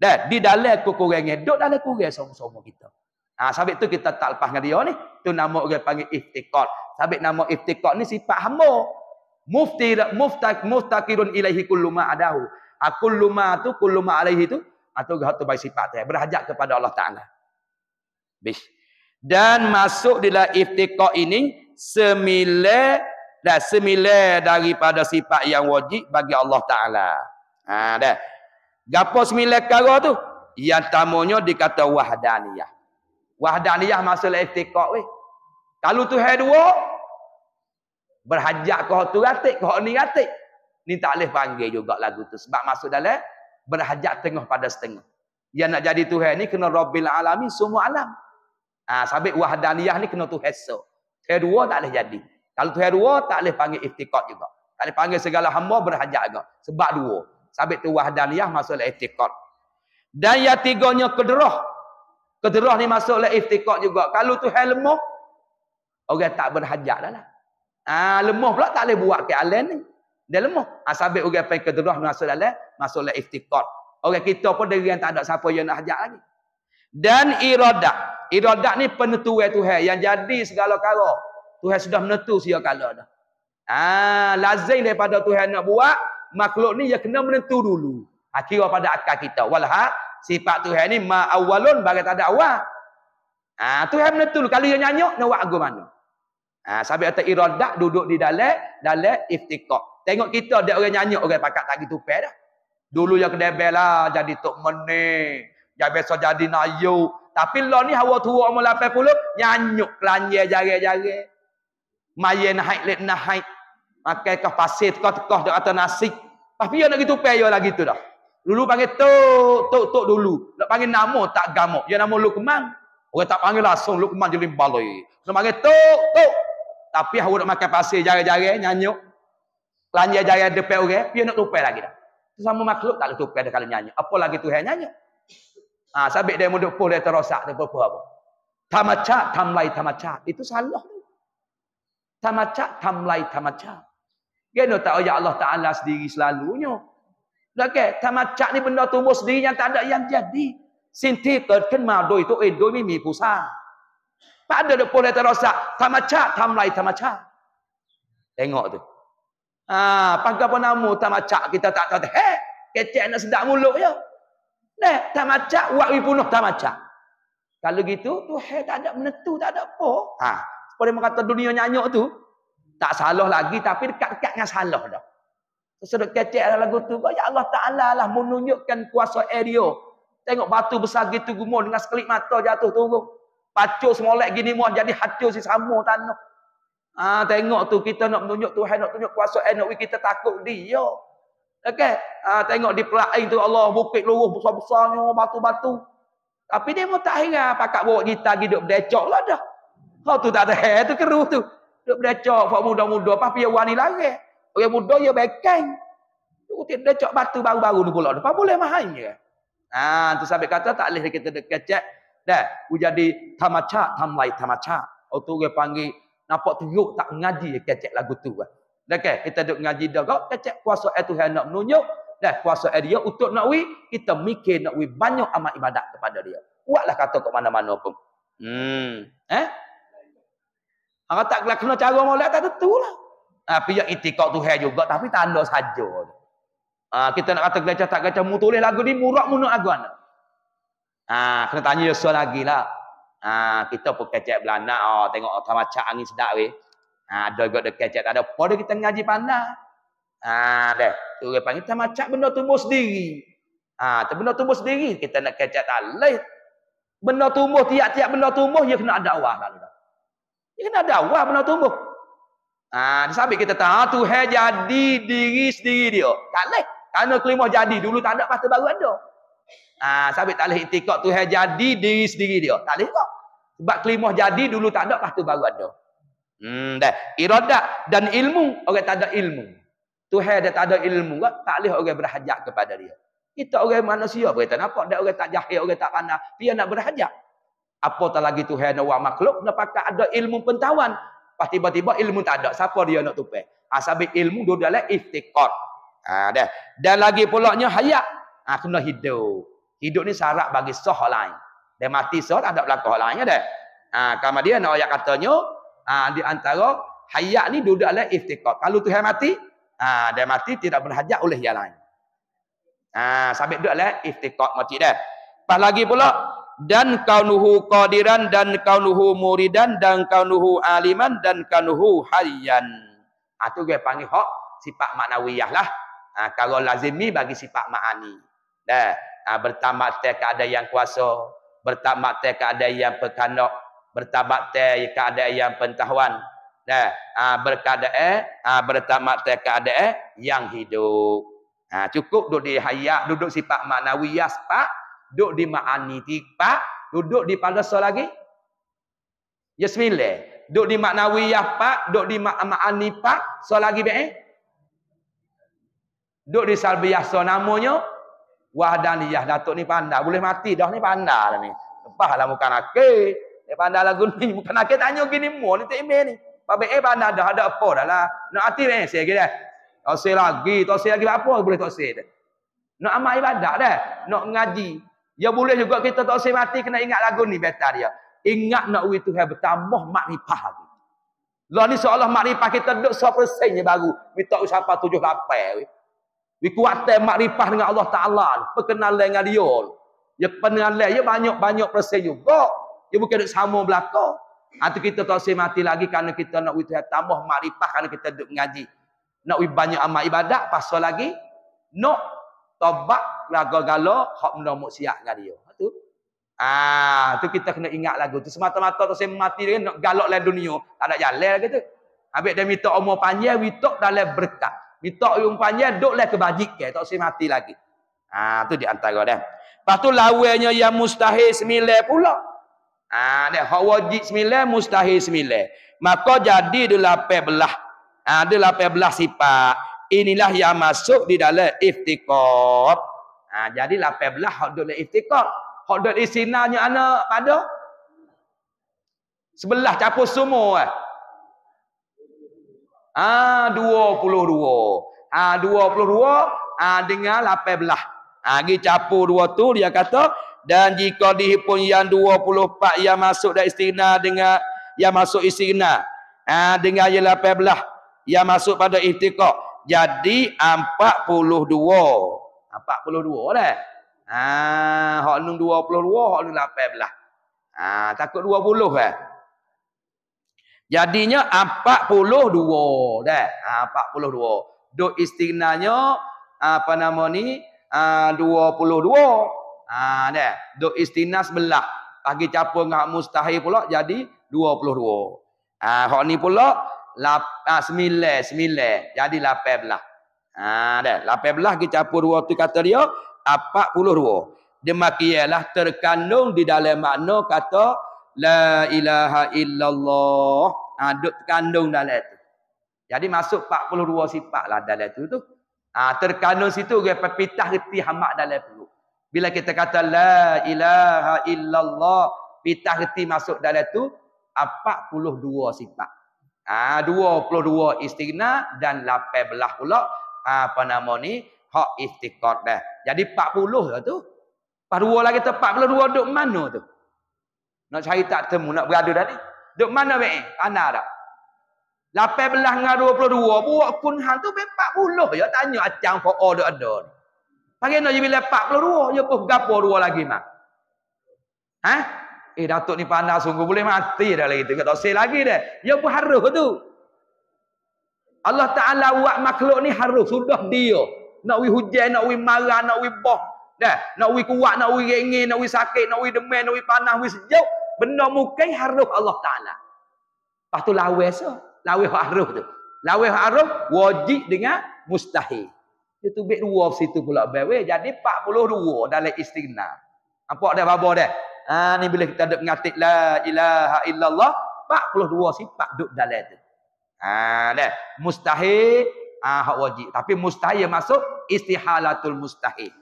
dan di dalam kekurangan, duduk dalam kurang sama-sama kita. Ha, sabit tu kita tak lepas dengan dia ni. Tu nama orang panggil iftiqat. Sabit nama iftiqat ni sifat hamba. Mufti muftak muftakirun ilaihi kullu ma adahu. Ha, kullu ma tu kullu ma alaihi tu. Atau ha, tu baik sifat tu. Berhajat kepada Allah Ta'ala. Bish. Dan masuk di dalam iftiqat ini. semile dan semile daripada sifat yang wajib bagi Allah Ta'ala. Ha, dah. Gapo sembilan perkara tu? Yang tamonyo dikata wahdaniyah. Wahdaniyah maksud i'tiqad weh. Kalau tu hai dua berhajat ke tu ratik ke ni ratik. Ni tak leh panggil juga lagu tu sebab maksud dalam berhajat tengah pada setengah. Yang nak jadi Tuhan ni kena Rabbil Alami semua alam. Ah, ha, sabit wahdaniyah ni kena Tuhan so. Tuhan dua tak boleh jadi. Kalau Tuhan dua tak boleh panggil iftiqat juga. Tak boleh panggil segala hamba berhajat juga. Sebab dua. Sabit tu wahdaniyah masuklah iftiqat. Dan yang tiganya kederah. Kederah ni masuklah iftiqat juga. Kalau tu hal lemah, orang tak berhajat dah lah. Ha, lemah pula tak boleh buat ke alen ni. Dia lemah. Ha, sabit orang pergi kederah masuklah lah. Masuklah iftiqat. Orang kita pun dia yang tak ada siapa yang nak hajat lagi. Dan iradak. Iradak ni penetua Tuhan. Yang jadi segala kala. Tuhan sudah menentu siapa kala dah. Ah, ha, lazim daripada Tuhan nak buat, makhluk ni ya kena menentu dulu. Akhirnya ha, pada akal kita. Walha sifat Tuhan ni ma awalun bagai tak ada awal. Ha, Tuhan menentu dulu. Kalau dia nyanyuk, nak buat agama mana? Ha, sampai kata iradak duduk di dalek, dalek iftikok. Tengok kita ada orang nyanyuk, orang pakat tak gitu pair dah. Dulu yang kena bela lah, jadi tok meni. Ya biasa jadi nayu. Tapi lo ni hawa tua umur 80 nyanyuk kelanje jare-jare. Mayen haid let na Makan kau pasir kau tekah di atas nasi. Tapi yang nak gitu pay yo ya lagi tu dah. Dulu panggil tok tok tok dulu. Nak panggil nama tak gamak. Dia ya nama Lukman. Orang tak panggil langsung Lukman jadi balai. Nak panggil tok tok. Tapi aku nak makan pasir jari-jari nyanyuk. Lanjut jari depan orang, okay? dia nak tupai lagi dah. Sama makhluk tak tupai dah kalau nyanyuk. Apa lagi tu yang nyanyuk? Ah, ha, sabik dia muda pul dia terosak dia pul apa? Tamacha tamlai tamacha. Itu salah. Tamacha tamlai tamacha. Kenapa tak ayat Allah Ta'ala sendiri selalunya? Okay, tak macam ni benda tumbuh sendiri yang tak ada yang jadi. Sinti terken mau doi tu, eh doi mimi pusat. ada dia boleh terasa. tak macam, tak melayu, tak macam. Tengok tu. Ah, ha, pagi apa nama tak macam kita tak tahu. Hei, kecek nak sedap mulut ya. Nek, tak macam, wakwi punuh tak macam. Kalau gitu, tu hei tak ada menentu, tak ada po. Ha, boleh mengatakan dunia nyanyuk tu, tak salah lagi tapi dekat-dekat dengan salah dah. Sesudut kecek dalam lagu tu. Ya Allah Ta'ala lah menunjukkan kuasa Erio. Tengok batu besar gitu gumur dengan sekelip mata jatuh turun. Pacul semolek gini muah jadi hancur si sama tanah. Ha, tengok tu kita nak menunjuk Tuhan, nak tunjuk kuasa Erio. Kita takut dia. Okey. Ha, tengok di pelain tu Allah bukit luruh besar-besarnya batu-batu. Tapi dia pun tak hingga pakat bawa kita gitu berdecok lah dah. Kau ha, tu tak ada hair tu keruh tu. Duk berdacak, buat muda-muda. Apa pun yang wani lari. Orang muda, dia bekeng. Duk berdacak batu baru-baru ni pulak. Apa boleh mahal je. Ha, tu sampai kata, tak boleh kita dekacak. Dah, u jadi tamacak, tamlai tamacak. Oh, tu, dia panggil, nampak teruk tak ngaji kacak lagu tu. Dah Okay, kita duk ngaji dah kau, kacak kuasa air tu yang nak menunjuk. Dah, kuasa air dia untuk nak wik, kita mikir nak wik banyak amat ibadat kepada dia. Buatlah kata ke mana-mana pun. Hmm. Eh? Orang tak kena cara maulat tak tentu lah. Ha, pihak itikak Tuhan juga. Tapi tanda saja. Ha, kita nak kata gelajah tak gelajah. Mu tulis lagu ni murak mu nak agak anak. Ha, kena tanya Yesus lagi lah. Ha, kita pun kecek belana. Oh, tengok otak macam angin sedap weh. Ha, ada juga ada kecek. Ada pada kita ngaji pandai. Ha, deh. Tu dia panggil tak macam benda tumbuh sendiri. Ha, tu benda tumbuh sendiri. Kita nak kecek tak leh. Benda tumbuh, tiap-tiap benda tumbuh, dia kena ada awal. Lalu, ini kena ada awal benda tumbuh. Ah, ha, sampai kita tahu ha, Tuhan jadi diri sendiri dia. Tak leh. Karena kelimah jadi dulu tak ada pasal baru ada. Ah, ha, sampai tak leh itikad Tuhan jadi diri sendiri dia. Tak leh kok. Sebab kelimah jadi dulu tak ada pasal baru ada. Hmm, dah. Iradat dan ilmu, orang tak ada ilmu. Tuhan dia tak ada ilmu kok, tak leh orang berhajat kepada dia. Kita orang manusia berita nampak dak orang tak jahil, orang tak pandai, dia nak berhajat. Apatah lagi Tuhan awak makhluk kena pakai ada ilmu pentawan. Pas tiba-tiba ilmu tak ada, siapa dia nak tupai? Asabi ha, ilmu duduk dalam iftiqat. Ha dah. Dan lagi pulaknya hayat. Ha kena hidup. Hidup ni syarat bagi sah lain. Dia mati sah tak ada belakang lainnya dah. Ha kama dia nak ayat katanya ha, di antara hayat ni duduk dalam iftiqat. Kalau Tuhan mati, ha dia mati tidak berhajat oleh yang lain. Ha sabit duduk dalam iftiqat mati dah. Pas lagi pula dan kaunuhu qadiran dan kaunuhu muridan dan kaunuhu aliman dan kaunuhu hayyan. Ah tu gue panggil hak sifat maknawiyah lah. Ah kalau lazimi bagi sifat ma'ani. Dah. Ah ha, bertambah teh keadaan yang kuasa, bertambah teh keadaan yang perkanak, bertambah teh keadaan yang pentahuan. Dah. Ah berkadaan, e, ah bertambah teh keadaan e, yang hidup. Ah cukup duduk di hayat, duduk sifat maknawiyah sifat duduk di makani tiga, duduk di palsa lagi. Ya sembilan. Duduk di maknawi ya pak, duduk di ya, makani pak, so lagi be. Eh? Duduk di salbiyah so namanya wahdaniyah datuk ni pandai boleh mati dah ni pandai lah ni. Lepahlah muka nak Eh pandai lagu ni muka nak tanya gini mu ni tak ni. Pak eh pandai dah ada apa dah lah. Nak ati ni saya kira, Tak lagi, tak lagi apa boleh tak sel. Nak amal ibadah dah, nak ngaji, Ya boleh juga kita tak usah mati kena ingat lagu ni beta dia. Ingat nak uwi Tuhan bertambah makrifah lagi. Lah ni seolah makrifah kita duduk sepersen je baru. Minta usapa tujuh lapar. Kuat kuatai makrifah dengan Allah Ta'ala. Perkenalan dengan dia. Ya perkenalan ya banyak-banyak persen juga. Ya bukan duduk sama belakang. Hati kita tak usah mati lagi kerana kita nak uwi Tuhan tambah makrifah kerana kita duduk mengaji. Nak uwi banyak amal ibadat pasal lagi. Nak no, tobat lagu gagal hak benda maksiat dengan dia. Ha, tu. Ah, tu kita kena ingat lagu tu. Semata-mata tu saya mati dia nak galak dalam dunia, tak ada jalan lagi tu. Habis dia minta umur panjang, minta dalam berkat. Minta umur panjang, duk dalam kebajikan, tak saya mati lagi. Ah, tu di antara dah. Lepas tu lawannya yang mustahil sembilan pula. Ah, dia hak wajib sembilan, mustahil sembilan. Maka jadi delapan belah. Ah, delapan belah sifat. Inilah yang masuk di dalam iftiqat. Ha, jadi 18 hak duduk iftikar. Hak duduk di sinarnya anak pada sebelah capur semua eh. Ha, dua Ha, dua ha, dengan 18. Ha, pergi capur dua tu dia kata dan jika dihipun yang dua puluh 24 yang masuk dari istina dengan yang masuk istina ha, dengan yang 18 yang masuk pada iftikar jadi empat puluh dua Ah, empat 42 dah. Ah, hak nung 22, hak nung 18 belah. Ah, dua puluh, eh. Jadinya empat puluh dua, 42 ah, Empat puluh dua, Dok istinanya apa nama ni? Ah, 22. Ah, dah. Dok istina sebelah. Pagi capung dengan mustahil pula jadi dua puluh dua. Ah, hak ni pula 9 9 ah, jadi 18 belah. Ha dah, 18 kecapur dua tu kata dia 42. Demikianlah terkandung di dalam makna kata la ilaha illallah. Ha duk terkandung dalam itu. Jadi masuk 42 sifat lah dalam itu tu. Ha, terkandung situ ke pepitah reti hamak dalam itu. Bila kita kata la ilaha illallah, pitah reti masuk dalam itu 42 sifat. Ha, 22 istighna dan 18 pula Ah, apa nama ni hak istiqad dah. Jadi 40 lah tu. Pas dua lagi tepat pula dua duk mana tu? Nak cari tak temu nak berada dah ni. Duk mana be? Ana dah. belah dengan 22 buat kunhan tu be 40 ya tanya acang for all duk ada. Pagi nak jadi bila 42 ya pun gapo dua lagi mak. Ha? Eh Datuk ni pandai sungguh boleh mati dah lagi tu. Tak sel lagi dah. Ya pun harus tu. Allah Ta'ala buat makhluk ni harus sudah dia. Nak wih hujan, nak wih marah, nak wih boh. Dah. Nak wih kuat, nak wih ringin, nak wih sakit, nak wih demen, nak wih panah, wih sejuk. Benda mungkin harus Allah Ta'ala. Lepas tu lawe so. Lawe harus tu. Lawe haruf wajib dengan mustahil. Dia tu bit dua situ pula. Bewe. Jadi 42 dalam istighna. Apa dah babo dah? Ha, ni bila kita duduk mengatik la ilaha illallah. 42 sifat duduk dalam tu. Ah, mustahil ah hak wajib. Tapi mustahil masuk istihalatul mustahil.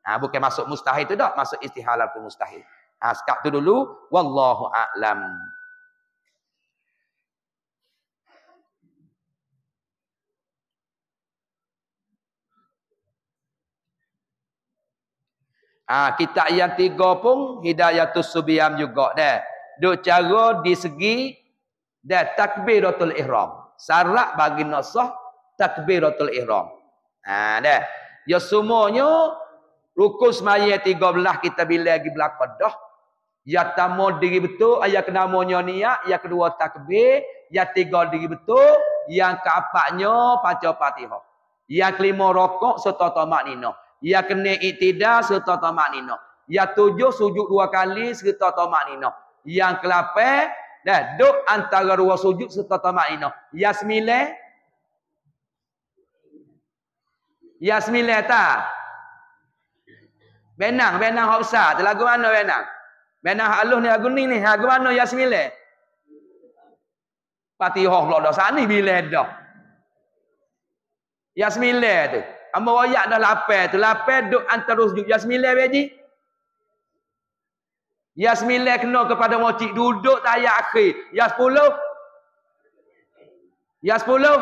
Ah ha, bukan masuk mustahil tu dak, masuk istihalatul mustahil. Ah ha, sekak tu dulu wallahu a'lam. Ah ha, kitab yang tiga pun tu subiam juga dah. Duk cara di segi dah takbiratul ihram syarat bagi nasah takbiratul ihram. Ha dah. Ya semuanya rukun sembahyang 13 kita bila lagi berlaku dah. Ya tamo diri betul, ayat kena niat, yang kedua takbir, yang tiga diri betul, yang keempatnya baca Fatihah. Yang kelima rokok serta tamak nino. Yang kena iktidal serta tamak nino. Yang tujuh sujud dua kali serta tamak nino. Yang kelapan Dah, duk antara dua sujud serta tamainah. Yasmilah. Yasmilah ta. Benang, benang hak besar. Telagu mana benang? Benang hak ni lagu ni ni. Lagu mana Yasmilah? Fatihah lo dah sana bila dah. Yasmilah tu. Amba royak dah lapar tu. Lapar duk antara sujud. Yasmilah beji. Ya, yang sembilan kena kepada mocik duduk tak ayat akhir. Yang sepuluh? Yang sepuluh?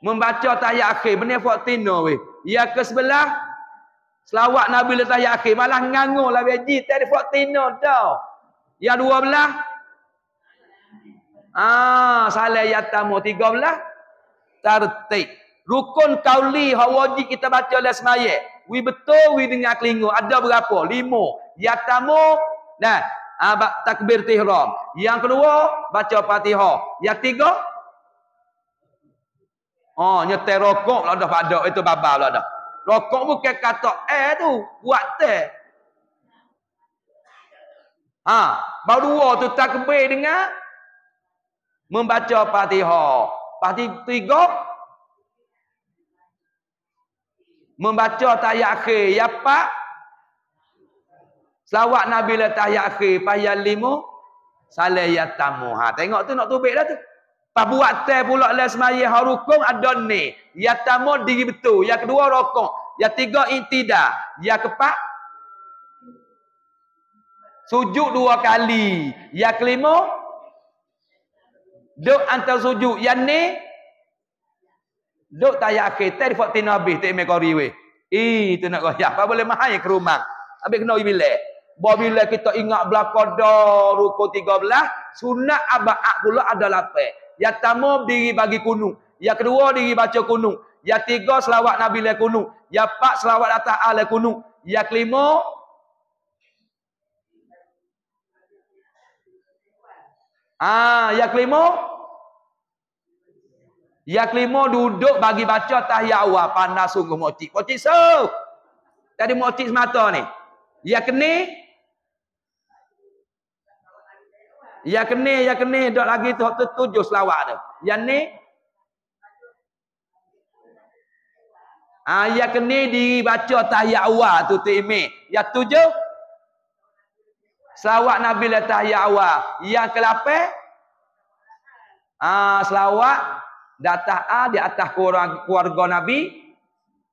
Membaca tak ayat akhir. Benda fortin no weh. Yang ke sebelah? Selawat Nabi le tak ayat akhir. Malah nganggur lah biaji. Tak ada fortin no tau. Yang dua belah? Ah, salah ayat tamu. Tiga belah? Tertik. Rukun kauli yang wajib kita baca oleh semayat we betul we dengar kelingo ada berapa lima yatamu dan abak ha, takbir ihram yang kedua baca fatihah yang tiga oh nyetel rokok lah dah pada itu babal lah dah rokok bukan kata eh tu buat teh ha baru dua tu takbir dengan membaca fatihah fatihah tiga membaca tahiyat akhir ya pak selawat nabi la tahiyat akhir payal limo salai yatamu ha tengok tu nak tubik dah tu pas buat teh pula la semaya harukum ada ni yatamu diri betul yang kedua rokok yang tiga intida yang keempat sujud dua kali yang kelima duk antar sujud yang ni Duk tak ayat akhir. Terifat tina habis. Tak ambil kori weh. Itu nak kori. Apa boleh mahal ke rumah. Habis kena bila. Bila kita ingat belakang dah ruku 13. Sunat abad ak pula ada lapar. Yang pertama diri bagi kunung. Yang kedua diri baca kunung. Yang tiga selawat Nabi lah kunung. Yang empat selawat atas ala kunung. Yang kelima. Ah, yang kelima. Yang kelima duduk bagi baca tahiyat awal. Panas sungguh motik. Motik so. Tadi motik semata ni. Yang kena. Yang kena, yang kena. Duduk lagi tu, tu tujuh selawat tu. Yang ni. Ha, yang kena diri baca tahiyat awal tu tu imej. Yang tujuh. Selawat Nabi lah tahiyat awal. Yang kelapa. Ah ha, selawat. Selawat di A, di atas keluarga Nabi.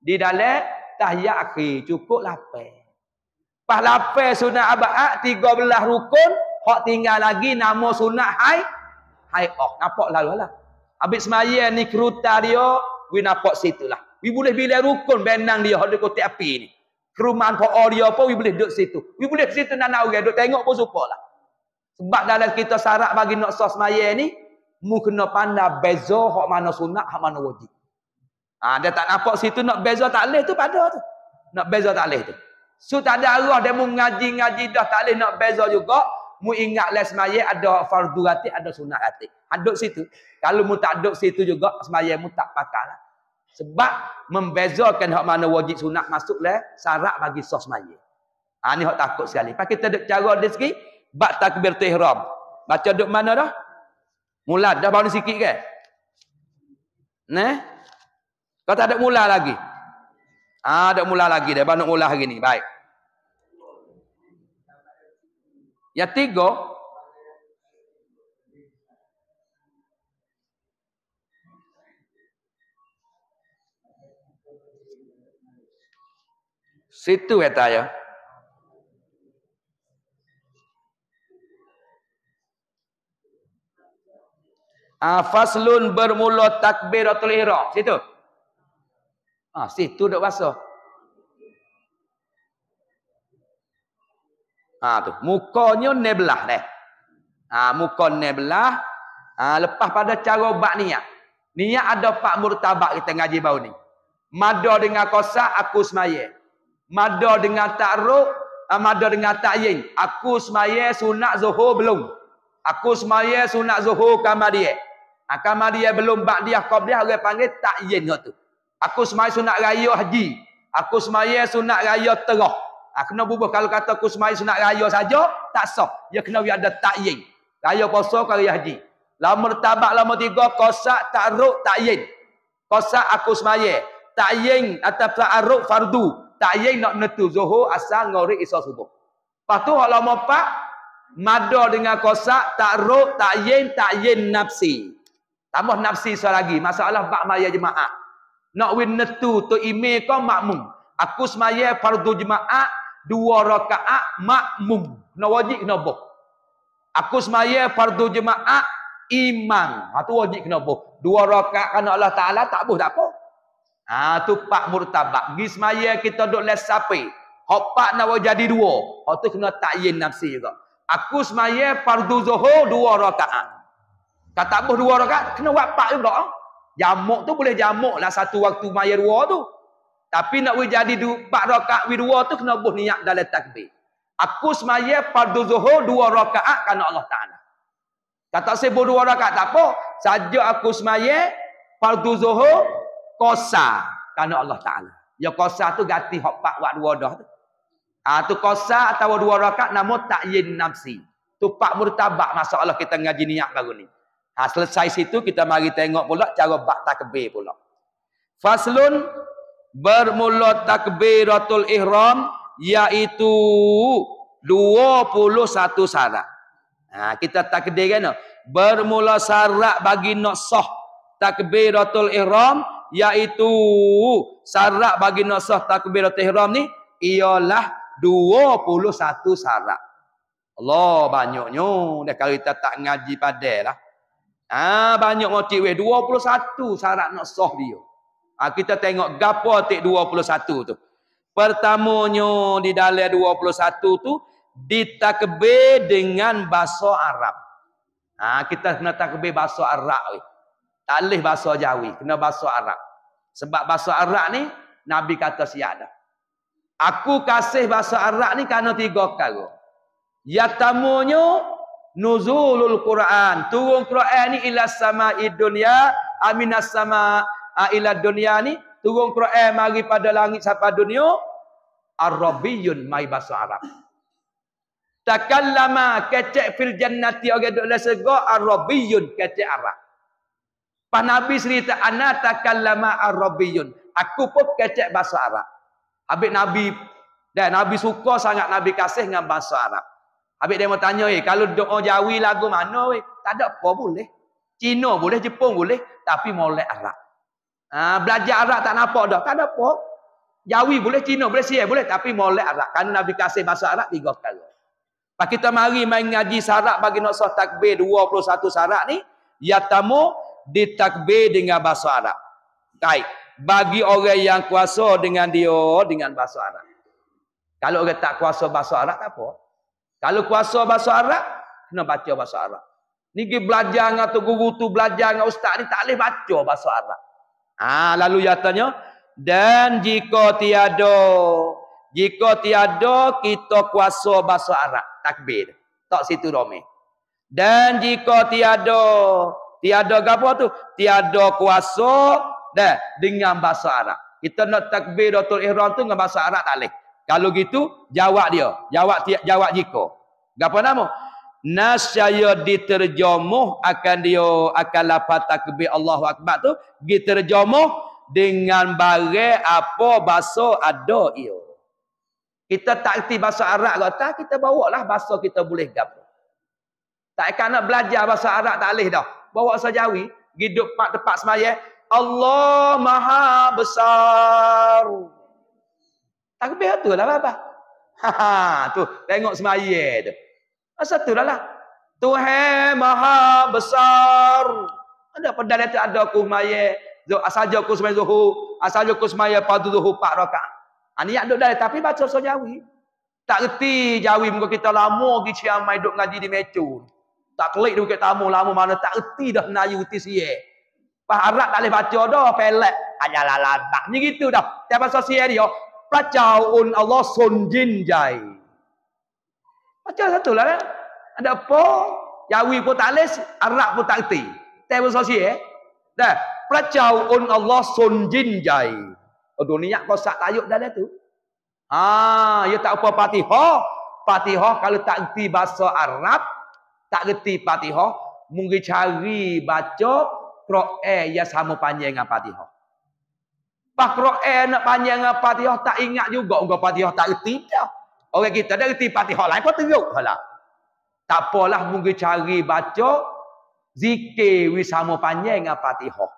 Di dalam tahiyat akhir. Cukup lapar. Pas lapar sunat abad tiga rukun. Hak tinggal lagi nama sunat hai. Hai oh. Nampak lalu lah. Habis semaya ni keruta dia. We nampak situ lah. We boleh bila rukun benang dia. Hak dekut api ni. Kerumahan pokok dia pun we boleh duduk situ. We boleh situ nak nak orang. Duduk tengok pun supa lah. Sebab dalam kita sarak bagi nak sos maya ni mu kena pandai beza hak mana sunat hak mana wajib ha, dia tak nampak situ nak beza leh tu pada tu nak beza leh tu so tak ada Allah dia mu ngaji ngaji dah tak leh nak beza juga mu ingat les maye ada fardu ratik ada sunat ratik haduk situ kalau mu tak duk situ juga semaya mu tak pakal lah. sebab membezakan hak mana wajib sunat masuk leh syarat bagi sah semaya ha, ni hak takut sekali pakai tak ada cara dia sikit bab takbir ihram baca duk mana dah Mula dah bangun sikit ke? Kan? Neh? Kau tak ada mula lagi. Ah, ada mula lagi dah bangun mula hari ni. Baik. Yang tiga Situ kata ya. Tayo. Ah, faslun bermula takbiratul ihram. Situ. Ah, situ dak rasa. Ah tu, mukanya nebelah deh. Ah muka neblah. Ah lepas pada cara bab niat. Niat ada pak murtabak kita ngaji bau ni. Mada dengan kosa aku semaya. Mada dengan takruk, ah, mada dengan takyin. Aku semaya sunat zuhur belum. Aku semaya sunat zuhur kamar Akamah dia belum ba'diyah qabliyah orang panggil takyin kat tu. Aku semai sunat raya haji. Aku semai sunat raya terah. Aku ha, kena bubuh kalau kata aku semai sunat raya saja tak sah. Dia kena dia ada takyin. Raya puasa ke raya haji. Lama tabak lama tiga qasak ta'ruq takyin. Qasak aku semai. Takyin atau ta'ruq fardu. Takyin nak netu zuhur asal ngori isa subuh. kalau lama empat mada dengan kosak tak tak ta'ruq tak takyin nafsi. Tambah nafsi seorang lagi. Masalah bak maya jemaah. Nak win netu tu ime kau makmum. Aku semaya fardu jemaah dua raka'at makmum. Kena wajib kena buh. Aku semaya fardu jemaah iman Itu ha, wajib kena buh. Dua raka'at kena Allah Ta'ala tak buh tak apa. Ha, tu pak murtabak. Gis semaya kita duduk les sapi. Hak pak nak jadi dua. Hak tu kena takyin nafsi juga. Aku semaya fardu zuhur dua raka'at. Tak tabuh dua rakaat, kena buat empat juga. Jamuk tu boleh jamuk lah satu waktu maya dua tu. Tapi nak jadi empat rakaat wi dua tu kena buh niat dalam takbir. Aku semaya pada zuhur dua rakaat kerana Allah Ta'ala. Kata sebut dua rakaat tak apa. Saja aku semaya pada zuhur kosa kerana Allah Ta'ala. Ya kosa tu ganti hak pak wak dua dah tu. Ha, tu kosa atau dua rakaat namun takyin nafsi. Tu pak murtabak masalah kita ngaji niat baru ni. Ha, selesai situ kita mari tengok pula cara bak takbir pula. Faslun bermula takbiratul ihram iaitu 21 syarat. Ha, kita takdir kan? Bermula syarat bagi nak sah takbiratul ihram iaitu syarat bagi nak sah takbiratul ihram ni ialah 21 syarat. Allah banyaknya. Dah kalau kita tak ngaji padahlah. Ah banyak ngotik weh 21 syarat nak sah dia. Ha, kita tengok gapo tik 21 tu. Pertamonyo di dalam 21 tu ditakbir dengan bahasa Arab. Ah kita kena takbir bahasa Arab weh. Tak leh bahasa Jawi, kena bahasa Arab. Sebab bahasa Arab ni Nabi kata siap dah. Aku kasih bahasa Arab ni kerana tiga perkara. Yang tamunya nuzulul Quran. Turun Quran ni ila sama dunya aminas sama ila dunia ni turun Quran mari pada langit sampai dunia Arabiyun mai bahasa Arab. Takallama kecek fil jannati orang duduk dalam syurga Arabiyun kecek Arab. Pak Nabi cerita ana takallama Arabiyun. Aku pun kecek bahasa Arab. Habis Nabi dan Nabi suka sangat Nabi kasih dengan bahasa Arab. Habis dia mau tanya, eh, kalau doa Jawi lagu mana? Eh? Tak ada apa boleh. Cina boleh, Jepun boleh. Tapi boleh Arab. Ha, belajar Arab tak nampak dah. Tak ada apa. Jawi boleh, Cina boleh, Syed boleh. Tapi boleh Arab. Kerana Nabi kasih bahasa Arab tiga kali. Lepas kita mari main ngaji syarat bagi Naksah Takbir 21 syarat ni. Yatamu ditakbir dengan bahasa Arab. Baik. Bagi orang yang kuasa dengan dia, dengan bahasa Arab. Kalau orang tak kuasa bahasa Arab, tak apa. Kalau kuasa bahasa Arab, kena baca bahasa Arab. Ni pergi belajar dengan tu guru tu, belajar dengan ustaz ni, tak boleh baca bahasa Arab. Ha, lalu ia tanya, dan jika tiada, jika tiada kita kuasa bahasa Arab. Takbir. Tak situ romi. Dan jika tiada, tiada apa tu? Tiada kuasa dan dengan bahasa Arab. Kita nak takbir Dr. Ihram tu dengan bahasa Arab tak boleh. Kalau gitu jawab dia, jawab tiap jawab jika. Gapo nama? Nasaya diterjemuh akan dia akan lafaz takbir Allahu akbar tu diterjemuh dengan barang apa bahasa ada ia. Kita tak reti bahasa Arab kata kita bawa lah bahasa kita boleh gapo. Tak akan nak belajar bahasa Arab tak leh dah. Bawa bahasa Jawi, hidup pak tepat semaya. Allah Maha Besar. Aku biar tu lah apa? Ha, ha, tu tengok semaya tu. Asal tu lah lah. Tuhan maha besar. Ada pedal yang ada aku semaya. Asal jauh aku semaya tuh, Asal jauh aku semaya padu tuh pak raka. Ha, ni yang duduk dalam. Tapi baca so jawi. Tak kerti jawi. Muka kita lama lagi ciamai dok ngaji di mecun. Tak klik duduk tamu lama mana. Tak kerti dah naik kerti siya. Pak Arab tak boleh baca dah. Pelek. Ayalah lah. Ni gitu dah. Tiap pasal siya dia. พระเจ้าอุนอัลลอฮ์ทรงยิ่งใหญ่พระเจ้าสัตว์แล้วนะ kan? ada apa? Yahweh pun tak les, Arab pun tak kerti. Tak apa sosial eh? Dah, peracau Allah sun jai. Oh, dunia kau sak tayuk dah tu. Ah, ya tak apa patihah. Patihah kalau tak kerti bahasa Arab, tak kerti patihah, mungkin cari baca, kera'e yang sama panjang dengan patihah. Pakro'e eh, nak panjang apa patiah tak ingat juga. Engkau patiah tak erti dah. Orang kita dah erti patiah lain pun teruk. Halah. Tak apalah mungkin cari baca zikir wisama panjang apa patihah.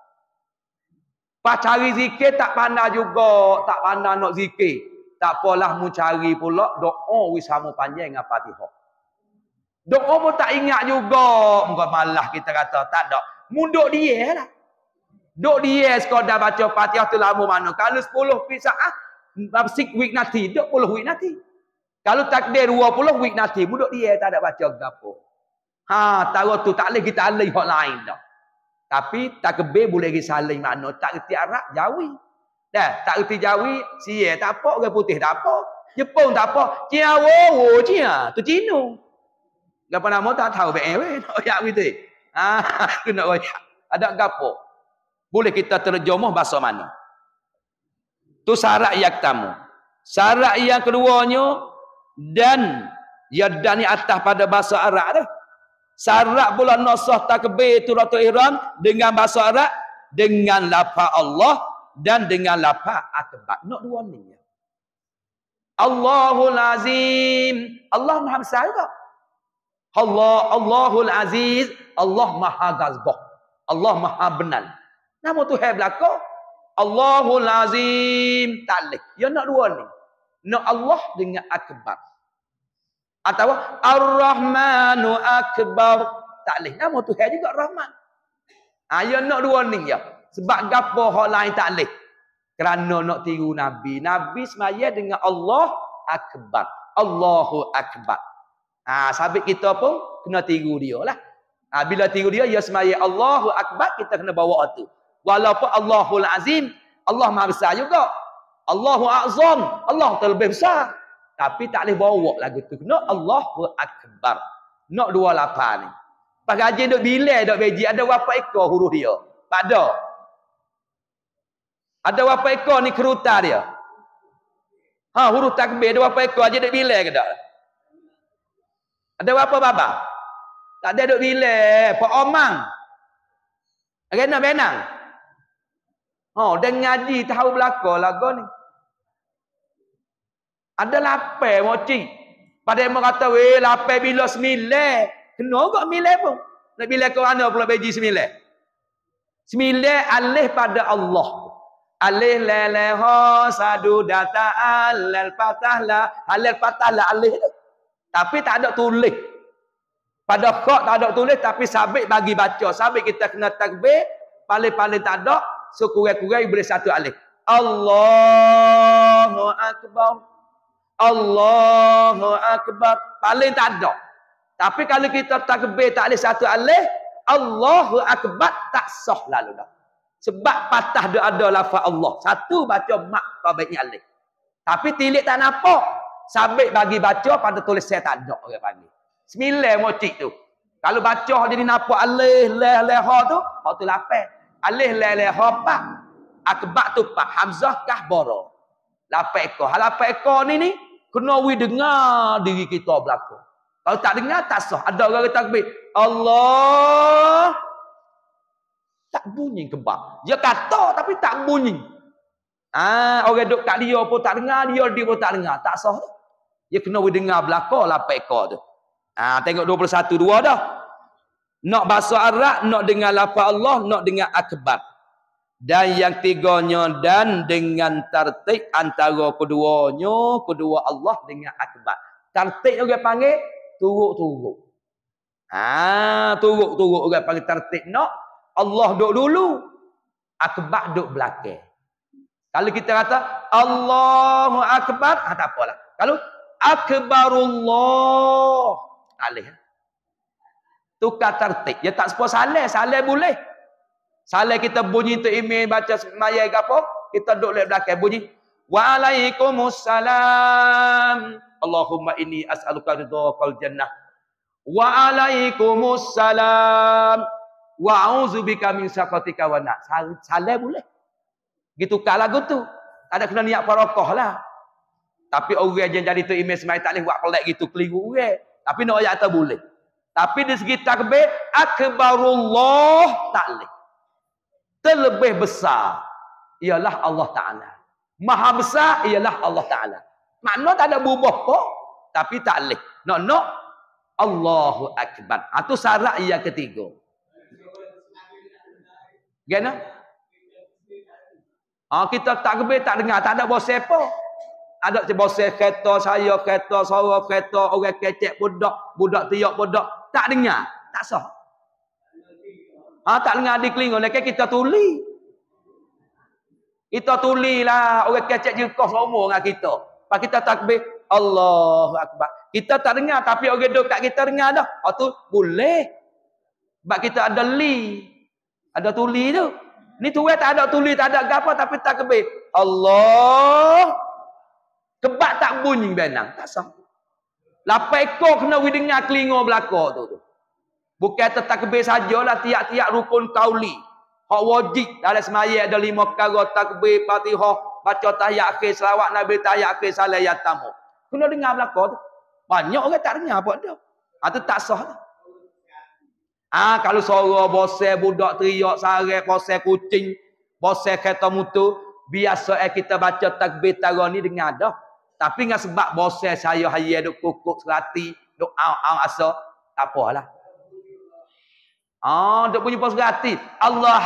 Pak cari zikir tak pandai juga. Tak pandai nak zikir. Tak apalah mu cari pula doa wisama panjang apa patihah. Doa pun tak ingat juga. Mungkin malah kita kata tak ada. Munduk dia lah. Duk dia e kau dah baca Fatihah tu lama mana. Kalau sepuluh pisa ah, six week nanti, duk puluh week nanti. Kalau dua puluh week nanti, duk dia e tak ada baca gapo. Ha, tahu tu tak boleh kita alih hak lain dah. Tapi takbir boleh kita alih mana? Tak reti arak Jawi. Dah, tak reti Jawi, sia e tak apa, orang putih tak apa. Jepun tak apa. Cina wo oh, wo oh, cina, tu Cina. Gapo nama tak tahu be eh. Oh ya gitu. Ha, kena oi. Ada gapo boleh kita terjemah bahasa mana. Tu syarat yang pertama. Syarat yang keduanya dan ya dani atas pada bahasa Arab dah. Syarat pula nasah takbir tu Ratu Iran dengan bahasa Arab dengan lafaz Allah dan dengan lafaz akbar. Nak dua ni. Allahul Azim. Allah Maha Besar Allah Allahul Aziz. Allah Maha Gazbah. Allah Maha Benar. Nama tu Tuhan belaka Allahul Azim Talik. Yang nak dua ni. Nak Allah dengan akbar. Atau Ar-Rahmanu Akbar. Talik. Nama tu Tuhan juga Rahman. Ha, ya nak dua ni ya. Sebab gapo hak lain talik. Kerana nak tiru Nabi. Nabi semaya dengan Allah Akbar. Allahu Akbar. Ha, sahabat kita pun kena tiru dia lah. Ha, bila tiru dia, ya semaya Allahu Akbar, kita kena bawa itu walaupun Allahul Azim Allah Maha Besar juga Allahu Azam Allah terlebih besar tapi tak boleh bawa lagu tu kena Allahu Akbar nak dua lapan ni pas gaji duk bilai duk beji ada berapa ekor huruf dia tak ada ada berapa ekor ni keruta dia ha huruf takbir ada berapa ekor aja duk bilai ke tak ada berapa baba tak ada duk bilai pak omang Agak nak benang. Ha, oh, dan ngaji tahu belaka lagu ni. Ada lapar mocik. Pada yang kata, weh, lapar bila semile Kena kok milai pun. Nak bila ke mana pula beji semilai. Semilai alih pada Allah. Alih leleho sadu data alal patah la. Alal patah lah, alih tu. Tapi tak ada tulis. Pada kok tak ada tulis tapi sabit bagi baca. Sabit kita kena takbir. Paling-paling tak ada sekurang-kurang boleh satu alif. Allahu akbar. Allahu akbar. Paling tak ada. Tapi kalau kita takbir tak alif satu alif, Allahu akbar tak sah lalu dah. Sebab patah dia ada lafaz Allah. Satu baca mak kau alif. Tapi tilik tak nampak. Sambil bagi baca pada tulis saya tak ada orang panggil. Sembilan mocik tu. Kalau baca jadi nampak alih, leh, leh, ha tu. Ha tu lapan alih lele hopa akbak tu pak hamzah kah boro lapan ekor hal lapan ni ni kena we dengar diri kita belako kalau tak dengar tak sah ada orang kata takbir Allah tak bunyi kebak dia kata tapi tak bunyi ah ha, orang duk kat dia pun tak dengar dia dia pun tak dengar tak sah dia kena we dengar belako lapan ekor tu ah ha, tengok 21 dua dah nak bahasa Arab, nak dengar lapa Allah, nak dengar akbar. Dan yang tiganya, dan dengan tertik antara keduanya, kedua Allah dengan akbar. Tertik yang dia panggil, turuk-turuk. Ah, ha, turuk-turuk orang panggil tertik nak Allah duduk dulu akbar duduk belakang kalau kita kata Allahu akbar ha, tak apalah kalau akbarullah alih tukar tertik, Dia tak sempat salah, salah boleh. Salah kita bunyi tu imin baca semaya ke apa, kita duduk lihat belakang bunyi. Waalaikumsalam. Allahumma ini as'aluka ridha jannah. Waalaikumsalam. Wa'udzu bika min syaqatika wa na. Salah boleh. Gitu kala lagu tu. Tak ada kena niat parokoh lah. Tapi orang yang jadi tu imej semai tak boleh buat pelik gitu. Keliru orang. Tapi nak ayat tak boleh. Tapi di segi takbir, akbarullah ta'ala. Terlebih besar ialah Allah Ta'ala. Maha besar ialah Allah Ta'ala. Makna tak ada berubah pun, tapi ta'ala. No no, Allahu Akbar. Itu ha, syarat yang ketiga. Gana? Ha, kita takbir tak dengar, tak ada bosan pun. Ada bosan kereta saya, kereta sorok, kereta orang kecek budak, budak tiap budak tak dengar, tak sah. Ha, tak dengar di kelingo, lekek kita tuli. Kita tulilah orang kecek je kos umur dengan kita. Pak kita takbir, Allahu akbar. Kita tak dengar tapi orang dok kat kita dengar dah. Oh tu boleh. Sebab kita ada li. Ada tuli tu. Ni tuwe tak ada tuli, tak ada gapo tapi takbir. Allah. Kebak tak bunyi benang, tak sah. Lapan ekor kena we dengar kelinga belaka tu. Bukan tertakbir sajalah tiap-tiap rukun kauli, Hak wajib dalam semaya ada lima perkara takbir, patihah, baca tahiyat akhir selawat Nabi tahiyat akhir salat yatamu. Kena dengar belaka tu. Banyak orang tak dengar apa dia. Ha tu tak sah. Lah. Ah ha, kalau suara bosel budak teriak sarang bosel kucing, bosel kereta motor, biasa eh kita baca takbir tarawih dengar dah. Tapi dengan sebab bosan saya haya duk kukuk serati, duk au-au asa, tak apalah. Ah, duk punya pos serati. Allah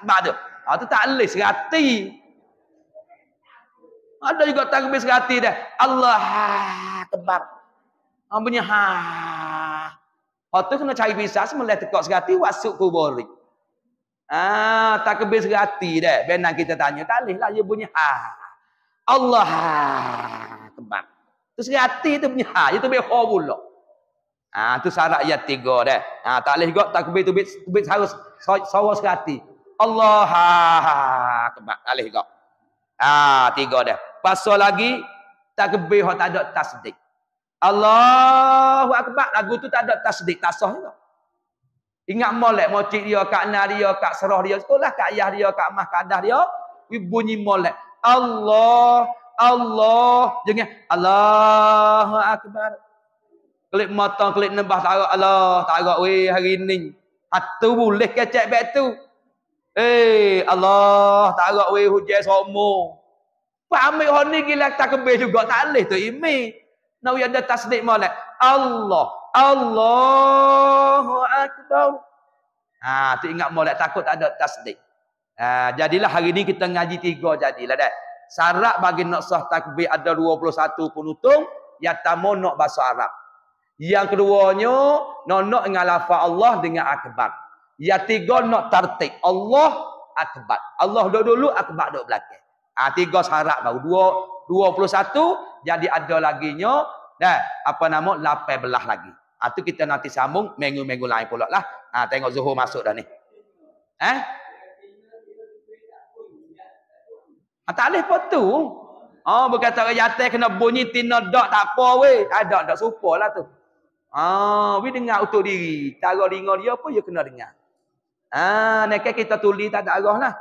akbar tu. Ah tu tak leh serati. Ada juga tak habis serati dah. Allah akbar. Ah punya ha. Ah tu kena cari pisah semelah tekak serati masuk kubur. Ah tak habis serati dah. Benang kita tanya, tak leh lah dia punya ha. Ah. Allah kebat. Tu sekali hati tu punya ha, itu be ha pula. Ha tu syarat yang tiga dah. Ha tak leh juga takbir tu bit bit harus sawa sekali. Allah ha kebat tak leh juga. Ha tiga dah. Pasal lagi takbir ha tak ada tasdik. Allahu akbar lagu tu tak ada tasdik tak sah juga. Ingat molek mocik dia kak nari dia kak serah dia sekolah kak ayah dia kak mah kadah dia bunyi molek Allah, Allah. Jangan Allah akbar. Kelip mata, kelip nebah tak agak Allah, tak agak weh hari ini. Hatu boleh kecek bek tu. Eh, Allah, tak agak weh hujan semua. Pak ambil hon ni gila tak kebe juga tak leh tu ini. Nau yang ada tasdik molek. Allah, Allah akbar. Ha, tu ingat molek takut tak ada tasdik. Ha, jadilah hari ni kita ngaji tiga jadilah dah. Syarat bagi nak sah takbir ada 21 penutung. Yang pertama nak bahasa Arab. Yang keduanya, nak nak dengan lafa Allah dengan akbar. Yang tiga nak tertik. Allah akbar. Allah duduk dulu, akbar duduk belakang. Ha, tiga syarat baru. Dua, 21 jadi ada lagi nya dah apa nama lapai belah lagi atau ah, kita nanti sambung minggu-minggu lain pula lah ha, tengok zuhur masuk dah ni eh Ha, tak boleh pun tu. Ha, ah, berkata orang jatuh kena bunyi tina dak tak apa weh. Ha, ah, dak, dak super lah tu. Ha, we dengar untuk diri. Cara ringan dia pun, dia kena dengar. Ha, nekat kita tulis tak ada arah lah.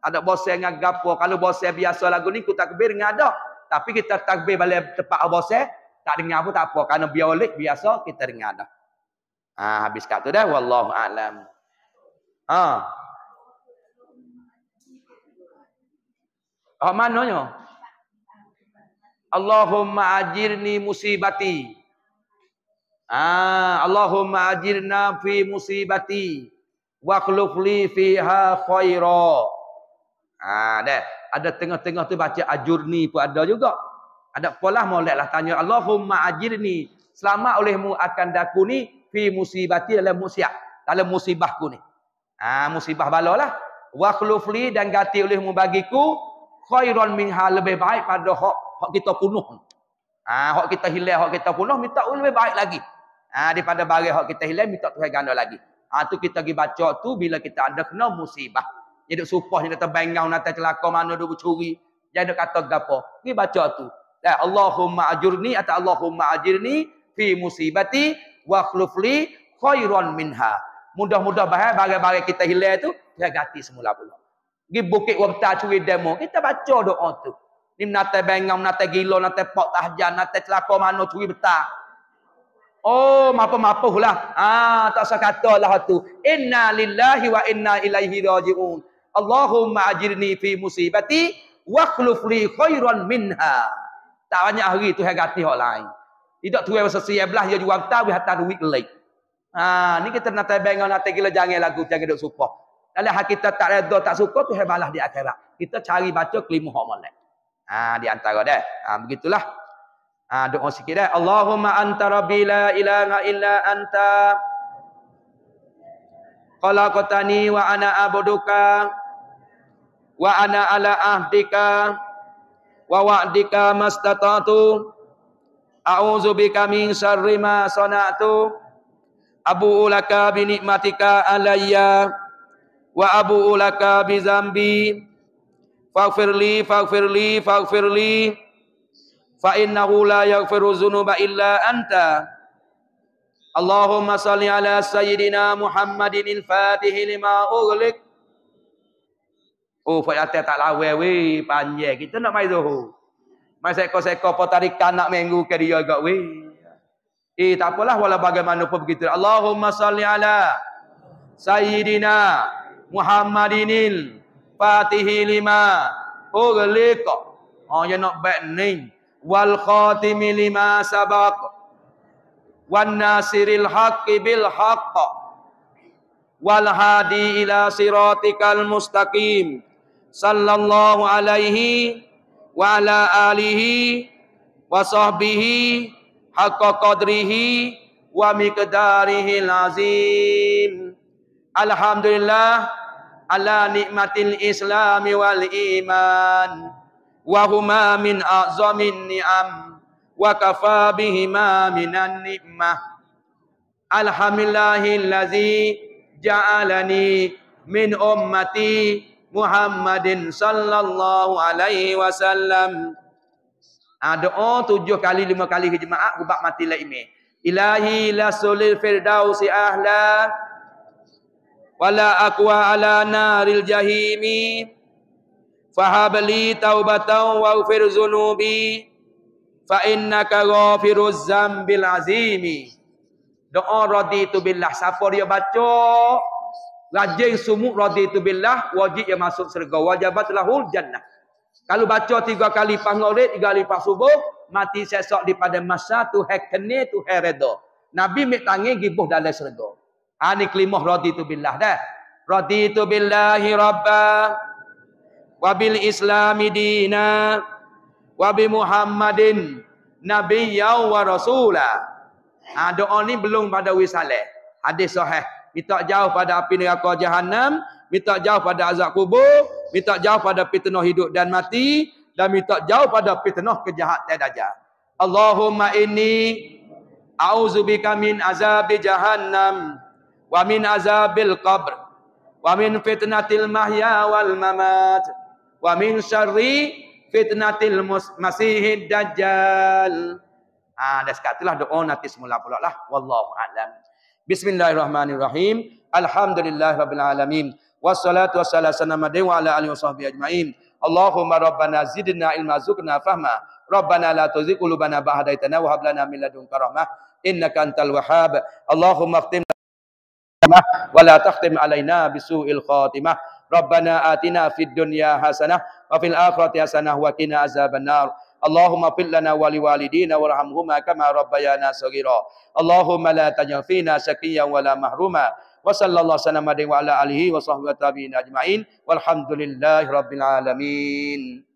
Ada bosan dengan gapo. Kalau bosan biasa lagu ni, aku takbir dengan dak. Tapi kita takbir balik tempat bosan. Tak dengar pun tak apa. Kerana biar biasa, kita dengar dah. Ha, habis kat tu dah. Wallahu'alam. Ha. Oh, mananya? Allahumma ajirni musibati. Ah, Allahumma ajirna fi musibati. Wa khlufli fiha khaira. Ah, dah. Ada tengah-tengah tu baca ajurni pun ada juga. Ada polah molatlah tanya. Allahumma ajirni. Selamat olehmu akan daku ni. Fi musibati dalam musibah. Dalam musibahku ni. Ah, musibah balalah. Wa khlufli dan ganti olehmu bagiku khairan minha lebih baik pada hak hak kita punuh. Ha, hak kita hilang, hak kita punuh minta lebih baik lagi. Ha, daripada barang hak kita hilang minta Tuhan ganda lagi. Ha, tu kita pergi baca tu bila kita ada kena musibah. Dia duk supah dia kata bengau nata celaka mana dia bercuri. Dia duk kata gapo. Pergi baca tu. Ya Allahumma ajurni atau Allahumma ajirni fi musibati wa khlufli khairan minha. Mudah-mudah bahaya barang-barang kita hilang tu dia ganti semula pula. Di bukit waktu curi demo. Kita baca doa tu. Ni nata bengang, nata gila, nata pok tahjan, nata celaka mana curi betah. Oh, apa-apa lah. Ah, tak usah kata lah tu. Inna lillahi wa inna ilaihi raji'un. Allahumma ajirni fi musibati wa khlufli khairan minha. Tak banyak hari tu saya ganti orang lain. Tidak tu yang bersesia belah, dia juga tahu, dia hantar duit lagi. Ha, ni kita nak bengang, nak tegila, jangan lagu, jangan duduk support. Kalau hak kita tak reda, tak suka tu hebalah di akhirat. Kita cari baca kelima hak molek. Ha di antara dah. Ha begitulah. Ha doa sikit dah. Allahumma anta rabbi la ilaha illa anta. Qalaqtani wa ana abduka wa ana ala ahdika wa wa'dika mastata'tu a'udzu bika min syarri ma sana'tu abu'u laka bi nikmatika alayya wa Abu laka bi zambi faghfirli faghfirli faghfirli fa innahu la yaghfiru dhunuba illa anta Allahumma salli ala sayyidina Muhammadin al-fatihi lima ughliq Oh, Fatiha tak lawe weh, panjang. Kita nak mai Zuhur. Mai seko-seko potarikan nak minggu ke dia agak weh. Eh, tak apalah wala bagaimanapun begitu. Allahumma salli ala sayyidina Muhammadinil Fatihi lima Ughliq Oh ya nak baik Wal khatimi lima sabak Wan nasiril haqqi bil haqq Wal hadi ila siratikal mustaqim Sallallahu alaihi Wa ala alihi Wa sahbihi Haqqa qadrihi Wa miqdarihi lazim Alhamdulillah ala nikmatil islami wal iman wa huma min azamin ni'am wa kafa bihima minan ni'mah alhamdulillahillazi ja'alani min ummati Muhammadin sallallahu alaihi wasallam ada ha, tujuh kali lima kali jemaah ubak mati laime ilahi lasulil firdausi ahla wala aqwa ala naril jahimi fahabli taubatan wa ufir zunubi fa innaka ghafiruz zambil azimi doa raditu billah siapa dia baca rajin sumuk tu billah wajib yang masuk surga wajabat lahul jannah kalau baca tiga kali pangorit tiga kali pas subuh mati sesok di pada masa tu hekene tu heredo nabi mik gibuh dalam surga Ha ni kelimah raditu billah dah. Raditu billahi rabbah wa bil islami dina wa bi muhammadin nabiyyan wa rasula. Ha doa ni belum pada wisale. Hadis sahih. Kita jauh pada api neraka jahanam, kita jauh pada azab kubur, kita jauh pada fitnah hidup dan mati dan kita jauh pada fitnah kejahatan dajjal. Allahumma inni a'udzubika min azabi jahannam. wa min azabil qabr wa min fitnatil mahya wal mamat wa min syarri fitnatil masihid dajjal ah dah sekatulah doa nanti semula pula lah wallahu alam bismillahirrahmanirrahim rabbil alamin wassalatu wassalamu ala wa ala alihi washabbihi ajmain Allahumma rabbana zidna ilma zukna fahma rabbana la tuzigh qulubana ba'da idh hadaytana wa hab lana min ladunka rahmah innaka antal wahhab Allahumma الخاتمة ولا تختم علينا بسوء الخاتمة ربنا آتنا في الدنيا حسنة وفي الآخرة حسنة وقنا عذاب النار اللهم اغفر لنا ولوالدينا وارحمهما كما ربيانا صغيرا اللهم لا تجعل فينا شقيا ولا محروما وصلى الله وسلم عليه وعلى آله وصحبه أجمعين والحمد لله رب العالمين